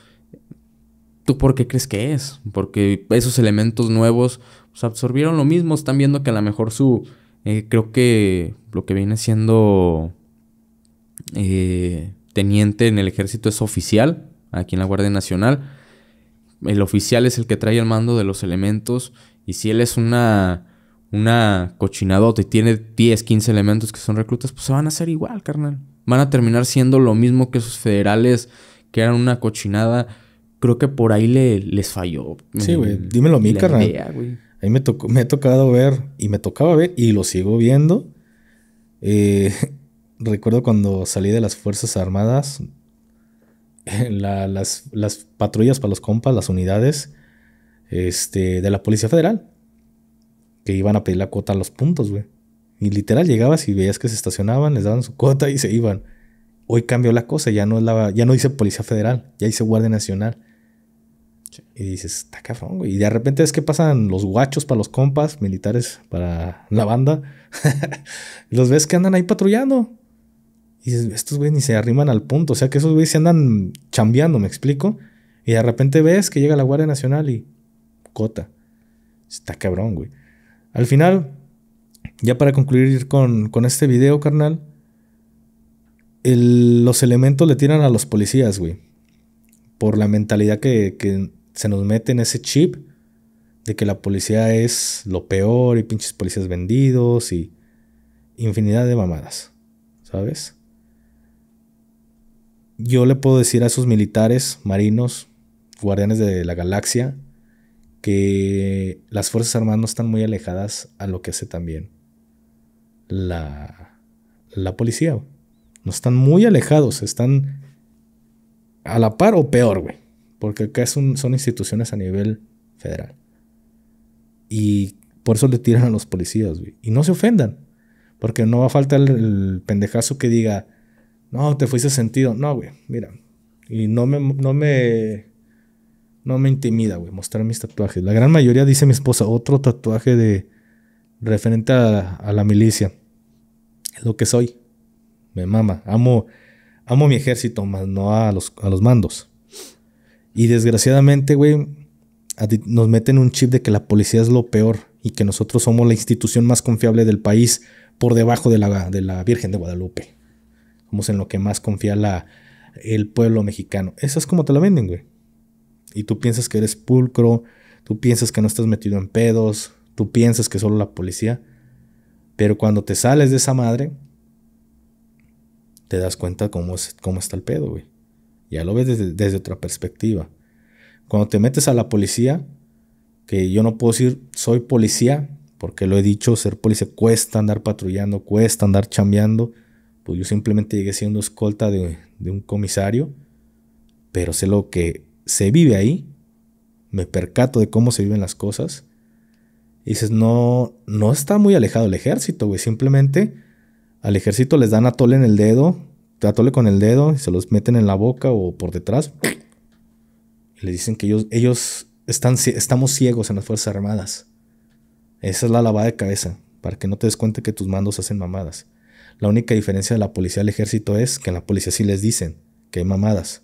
¿Tú por qué crees que es? Porque esos elementos nuevos o sea, absorbieron lo mismo. Están viendo que a lo mejor su. Eh, creo que lo que viene siendo. Eh, teniente en el ejército es oficial. Aquí en la Guardia Nacional. El oficial es el que trae el mando de los elementos. Y si él es una. Una cochinadota y tiene 10, 15 elementos que son reclutas, pues se van a hacer igual, carnal. Van a terminar siendo lo mismo que esos federales que eran una cochinada creo que por ahí le, les falló. Sí, eh, güey. Dímelo a mí, carnal. A mí me, tocó, me ha tocado ver y me tocaba ver y lo sigo viendo. Eh, (laughs) recuerdo cuando salí de las Fuerzas Armadas, (laughs) las, las, patrullas para los compas, las unidades este, de la Policía Federal, que iban a pedir la cuota a los puntos, güey. Y literal llegabas y veías que se estacionaban, les daban su cuota y se iban. Hoy cambió la cosa, ya no, la, ya no Policía Federal, ya hice Guardia Nacional. Y dices, está cabrón, güey. Y de repente ves que pasan los guachos para los compas, militares para la banda. (laughs) los ves que andan ahí patrullando. Y dices, estos güeyes ni se arriman al punto. O sea que esos güeyes se andan chambeando, ¿me explico? Y de repente ves que llega la Guardia Nacional y cota. Está cabrón, güey. Al final, ya para concluir con, este video, carnal, los elementos le tiran a los policías, güey. Por la mentalidad que se nos mete en ese chip de que la policía es lo peor y pinches policías vendidos y infinidad de mamadas, ¿sabes? Yo le puedo decir a esos militares, marinos, guardianes de la galaxia, que las Fuerzas Armadas no están muy alejadas a lo que hace también la, la policía. No están muy alejados, están a la par o peor, güey porque acá son, instituciones a nivel federal. Y por eso le tiran a los policías, güey. Y no se ofendan, porque no va a faltar el, pendejazo que diga, no, te fuiste sentido. No, güey, mira. Y no me, no me, no me intimida, güey, mostrar mis tatuajes. La gran mayoría, dice mi esposa, otro tatuaje de referente a, la milicia. Es lo que soy. Me mama. Amo, amo mi ejército, más no a a los mandos. Y desgraciadamente, güey, nos meten un chip de que la policía es lo peor y que nosotros somos la institución más confiable del país por debajo de la, Virgen de Guadalupe. Somos en lo que más confía la, el pueblo mexicano. Eso es como te la venden, güey. Y tú piensas que eres pulcro, tú piensas que no estás metido en pedos, tú piensas que solo la policía. Pero cuando te sales de esa madre, te das cuenta cómo, es, cómo está el pedo, güey. Ya lo ves desde, otra perspectiva. Cuando te metes a la policía, que yo no puedo decir soy policía, porque lo he dicho, ser policía cuesta andar patrullando, cuesta andar chambeando. Pues yo simplemente llegué siendo escolta de, un comisario, pero sé lo que se vive ahí, me percato de cómo se viven las cosas. Y dices, no, no está muy alejado el ejército, güey. Simplemente al ejército les dan a tole en el dedo atole con el dedo y se los meten en la boca o por detrás. Y le dicen que ellos, ellos están, estamos ciegos en las Fuerzas Armadas. Esa es la lavada de cabeza, para que no te des cuenta que tus mandos hacen mamadas. La única diferencia de la policía del ejército es que en la policía sí les dicen que hay mamadas.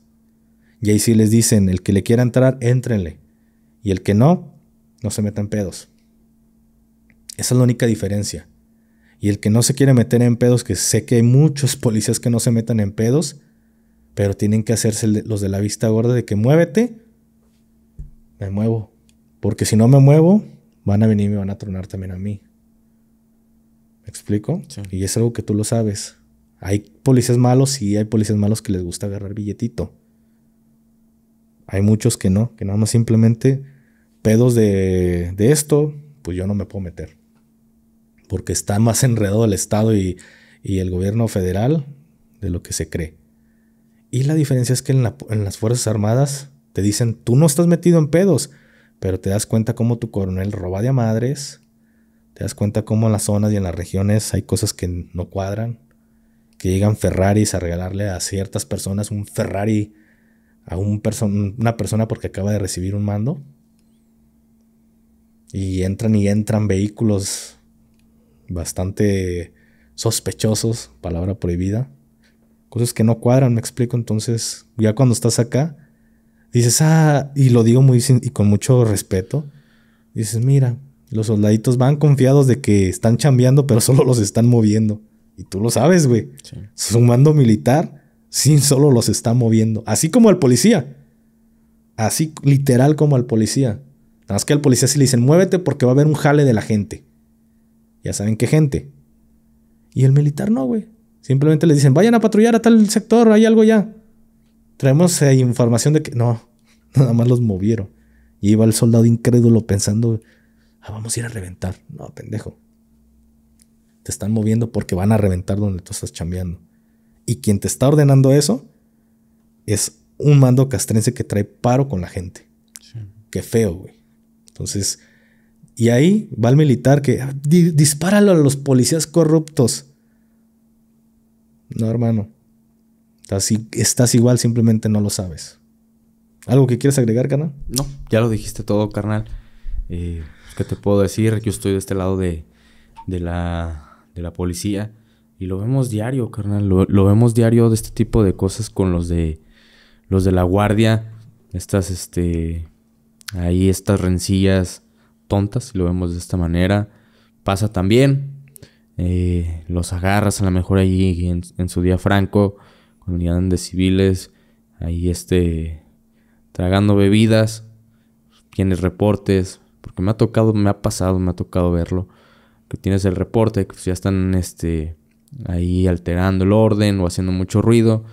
Y ahí sí les dicen, el que le quiera entrar, éntrenle. Y el que no, no se metan pedos. Esa es la única diferencia. Y el que no se quiere meter en pedos, que sé que hay muchos policías que no se metan en pedos, pero tienen que hacerse los de la vista gorda de que muévete, me muevo. Porque si no me muevo, van a venir y me van a tronar también a mí. ¿Me explico? Y es algo que tú lo sabes. Hay policías malos y hay policías malos que les gusta agarrar billetito. Hay muchos que no, que nada más simplemente pedos de esto, pues yo no me puedo meter porque está más (laughs) enredado el Estado y, el gobierno federal de lo que se cree. Y la diferencia es que en, las Fuerzas Armadas te dicen, tú no estás metido en pedos, pero te das cuenta cómo tu coronel roba de a madres, te das cuenta cómo en las zonas y en las regiones hay cosas que no cuadran, que llegan Ferraris a regalarle a ciertas personas un Ferrari a una persona porque acaba de recibir un mando. Y entran y entran vehículos bastante sospechosos, palabra prohibida. Cosas que no cuadran, me explico. Entonces, ya cuando estás acá, dices, ah, y lo digo muy sin, y con mucho respeto, dices, mira, los soldaditos van confiados de que están chambeando, pero (laughs) solo los están moviendo. Y tú lo sabes, güey. ...su mando militar, sí, solo los está moviendo. Así como al policía. Así, literal como al policía. Nada más que al policía sí le dicen, muévete porque va a haber un jale de la gente. Ya saben qué gente. Y el militar no, güey. Simplemente les dicen, vayan a patrullar a tal sector, hay algo ya. Traemos eh, información de que. No, (laughs) nada más los movieron. Y iba el soldado incrédulo pensando, ah, vamos a ir a reventar. No, pendejo. Te están moviendo porque van a reventar donde tú estás chambeando. Y quien te está ordenando eso es un mando castrense que trae paro con la gente. Que Qué feo, güey. Entonces, y ahí va el militar que ah, dispáralo a los policías corruptos. No, hermano. Estás, estás, igual, simplemente no lo sabes. ¿Algo que quieres agregar, carnal? No, ya lo dijiste todo, carnal. Eh, ¿Qué te puedo decir? Yo estoy de este lado de, la, de la policía. Y lo vemos diario, carnal. Lo, vemos diario de este tipo de cosas con los de los de la guardia. Estas, este. Ahí, estas rencillas tontas, si lo vemos de esta manera, pasa también. Eh, los agarras a lo mejor allí en, su día franco, cuando llegan de civiles, ahí este, tragando bebidas, tienes reportes, porque me ha tocado, me ha pasado, me ha tocado verlo, que tienes el reporte, que pues, ya están este, ahí alterando el orden o haciendo mucho ruido.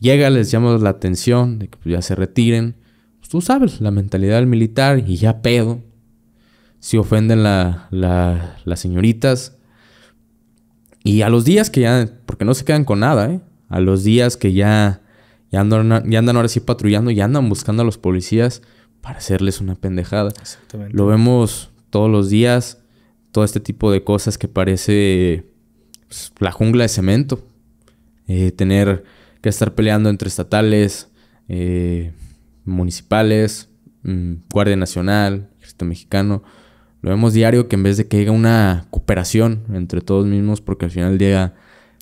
Llega, les llama la atención de que pues, ya se retiren. Pues, tú sabes, la mentalidad del militar y ya pedo si ofenden las señoritas. Y a los días que ya, porque no se quedan con nada, ¿eh? a los días que ya, ya, andan, ya andan ahora sí patrullando, Y andan buscando a los policías para hacerles una pendejada. Exactamente. Lo vemos todos los días, todo este tipo de cosas que parece pues, la jungla de cemento. Eh, tener que estar peleando entre estatales, eh, municipales, mm, Guardia Nacional, Ejército Mexicano. Lo vemos diario que en vez de que haya una cooperación entre todos mismos, porque al final llega...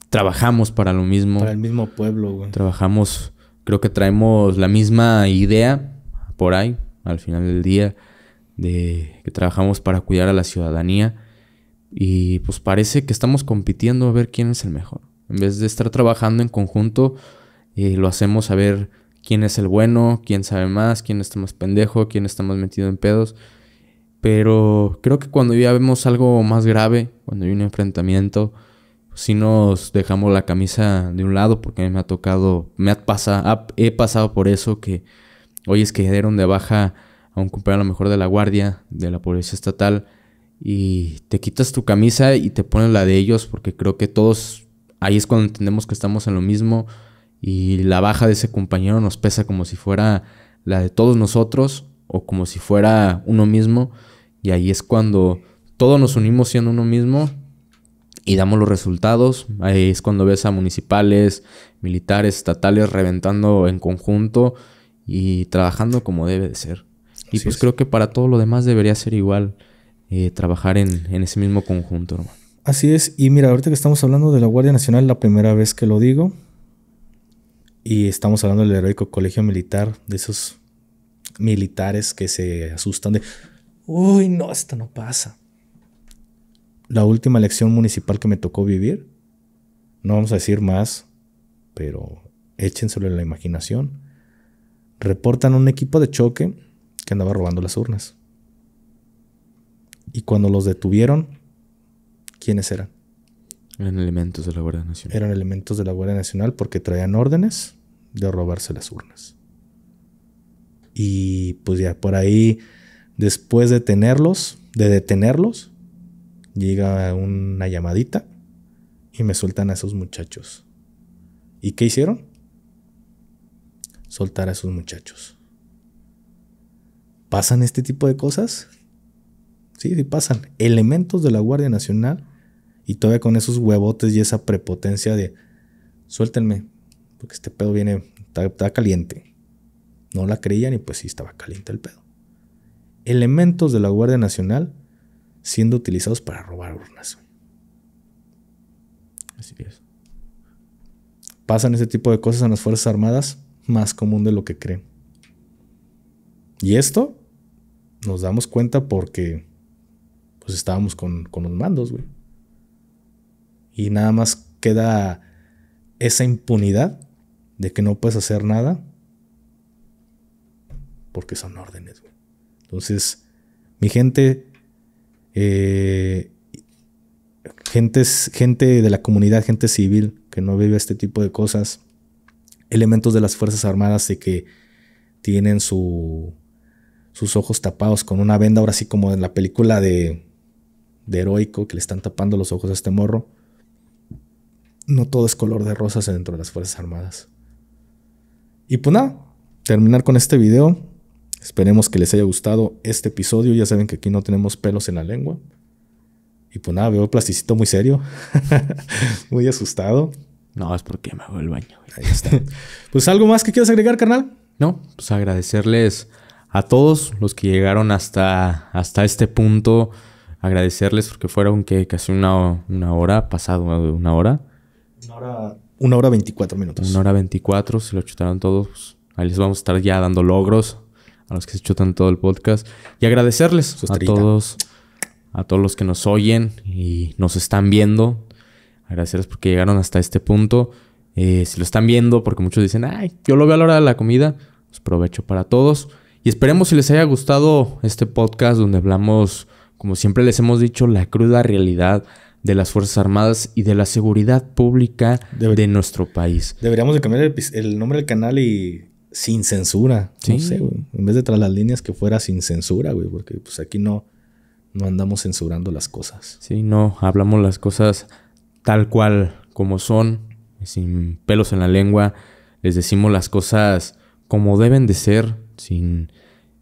trabajamos para lo mismo. Para el mismo pueblo, güey. Trabajamos, creo que traemos la misma idea por ahí, al final del día, de que trabajamos para cuidar a la ciudadanía. Y pues parece que estamos compitiendo a ver quién es el mejor. En vez de estar trabajando en conjunto, eh, lo hacemos a ver quién es el bueno, quién sabe más, quién está más pendejo, quién está más metido en pedos. Pero creo que cuando ya vemos algo más grave, cuando hay un enfrentamiento, si nos dejamos la camisa de un lado porque me ha tocado, me ha pasado, he pasado por eso que hoy es que dieron de baja a un compañero a lo mejor de la guardia, de la policía estatal, y te quitas tu camisa y te pones la de ellos porque creo que todos, ahí es cuando entendemos que estamos en lo mismo y la baja de ese compañero nos pesa como si fuera la de todos nosotros o como si fuera uno mismo. Y ahí es cuando todos nos unimos siendo uno mismo y damos los resultados. Ahí es cuando ves a municipales, militares, estatales reventando en conjunto y trabajando como debe de ser. Y pues creo que para todo lo demás debería ser igual eh, trabajar en, en, ese mismo conjunto, hermano. Así es. Y mira, ahorita que estamos hablando de la Guardia Nacional, la primera vez que lo digo, y estamos hablando del heroico colegio militar, de esos militares que se asustan de uy, no, esto no pasa. La última elección municipal que me tocó vivir, no vamos a decir más, pero échenselo en la imaginación, reportan un equipo de choque que andaba robando las urnas. Y cuando los detuvieron, ¿quiénes eran? Eran elementos de la Guardia Nacional. Eran elementos de la Guardia Nacional porque traían órdenes de robarse las urnas. Y pues ya por ahí Después de tenerlos, de detenerlos, llega una llamadita y me sueltan a esos muchachos. ¿Y qué hicieron? Soltar a esos muchachos. ¿Pasan este tipo de cosas? Sí, sí pasan. Elementos de la Guardia Nacional y todavía con esos huevotes y esa prepotencia de suéltenme, porque este pedo viene, está, está caliente. No la creían y pues sí estaba caliente el pedo elementos de la Guardia Nacional siendo utilizados para robar urnas. Así es. Pasan ese tipo de cosas en las Fuerzas Armadas, más común de lo que creen. Y esto nos damos cuenta porque pues estábamos con, con los mandos, güey. Y nada más queda esa impunidad de que no puedes hacer nada porque son órdenes, güey. Entonces, mi gente, eh, gente de la comunidad, gente civil que no vive este tipo de cosas, elementos de las Fuerzas Armadas de que tienen sus ojos tapados con una venda, ahora sí como en la película de, de Heroico, que le están tapando los ojos a este morro. No todo es color de rosas dentro de las Fuerzas Armadas. Y pues nada, terminar con este video. Esperemos que les haya gustado este episodio. Ya saben que aquí no tenemos pelos en la lengua. Y pues nada, veo plasticito muy serio, (laughs) muy asustado. No, es porque me hago el baño. pues algo más que quieras agregar, carnal. No, pues agradecerles a todos los que llegaron hasta, hasta este punto. Agradecerles porque fueron que casi una, una hora, pasado una hora. Una hora. Una hora 24 minutos. Una hora veinticuatro, se lo chutaron todos. Pues, ahí les vamos a estar ya dando logros a los que se chutan todo el podcast y agradecerles a todos, a todos los que nos oyen y nos están viendo. Agradecerles porque llegaron hasta este punto. Eh, si lo están viendo, porque muchos dicen, ay, yo lo veo a la hora de la comida, pues provecho para todos. Y esperemos si les haya gustado este podcast donde hablamos, como siempre les hemos dicho, la cruda realidad de las Fuerzas Armadas y de la seguridad pública de nuestro país. Deberíamos de cambiar el, el nombre del canal y sin censura. No sé, güey. En vez de tras las líneas que fuera sin censura, güey. Porque pues aquí no, no andamos censurando las cosas. Sí, no, hablamos las cosas tal cual como son, sin pelos en la lengua. Les decimos las cosas como deben de ser, sin,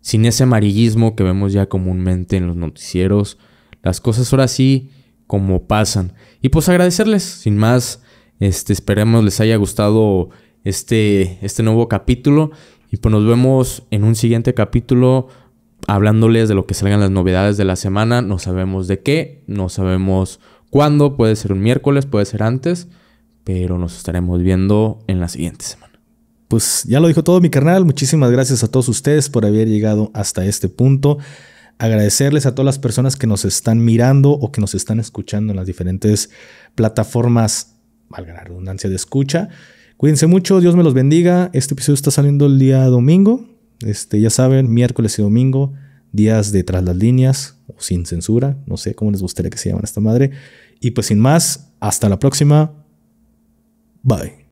sin ese amarillismo que vemos ya comúnmente en los noticieros. Las cosas son así como pasan. Y pues agradecerles, sin más, este, esperemos les haya gustado este, este nuevo capítulo. Y pues nos vemos en un siguiente capítulo hablándoles de lo que salgan las novedades de la semana. No sabemos de qué, no sabemos cuándo, puede ser un miércoles, puede ser antes, pero nos estaremos viendo en la siguiente semana. Pues ya lo dijo todo mi carnal, muchísimas gracias a todos ustedes por haber llegado hasta este punto. Agradecerles a todas las personas que nos están mirando o que nos están escuchando en las diferentes plataformas, valga la redundancia, de escucha. Cuídense mucho, Dios me los bendiga. Este episodio está saliendo el día domingo. Este, ya saben, miércoles y domingo, días de tras las líneas o sin censura, no sé cómo les gustaría que se llaman esta madre. Y pues sin más, hasta la próxima. Bye.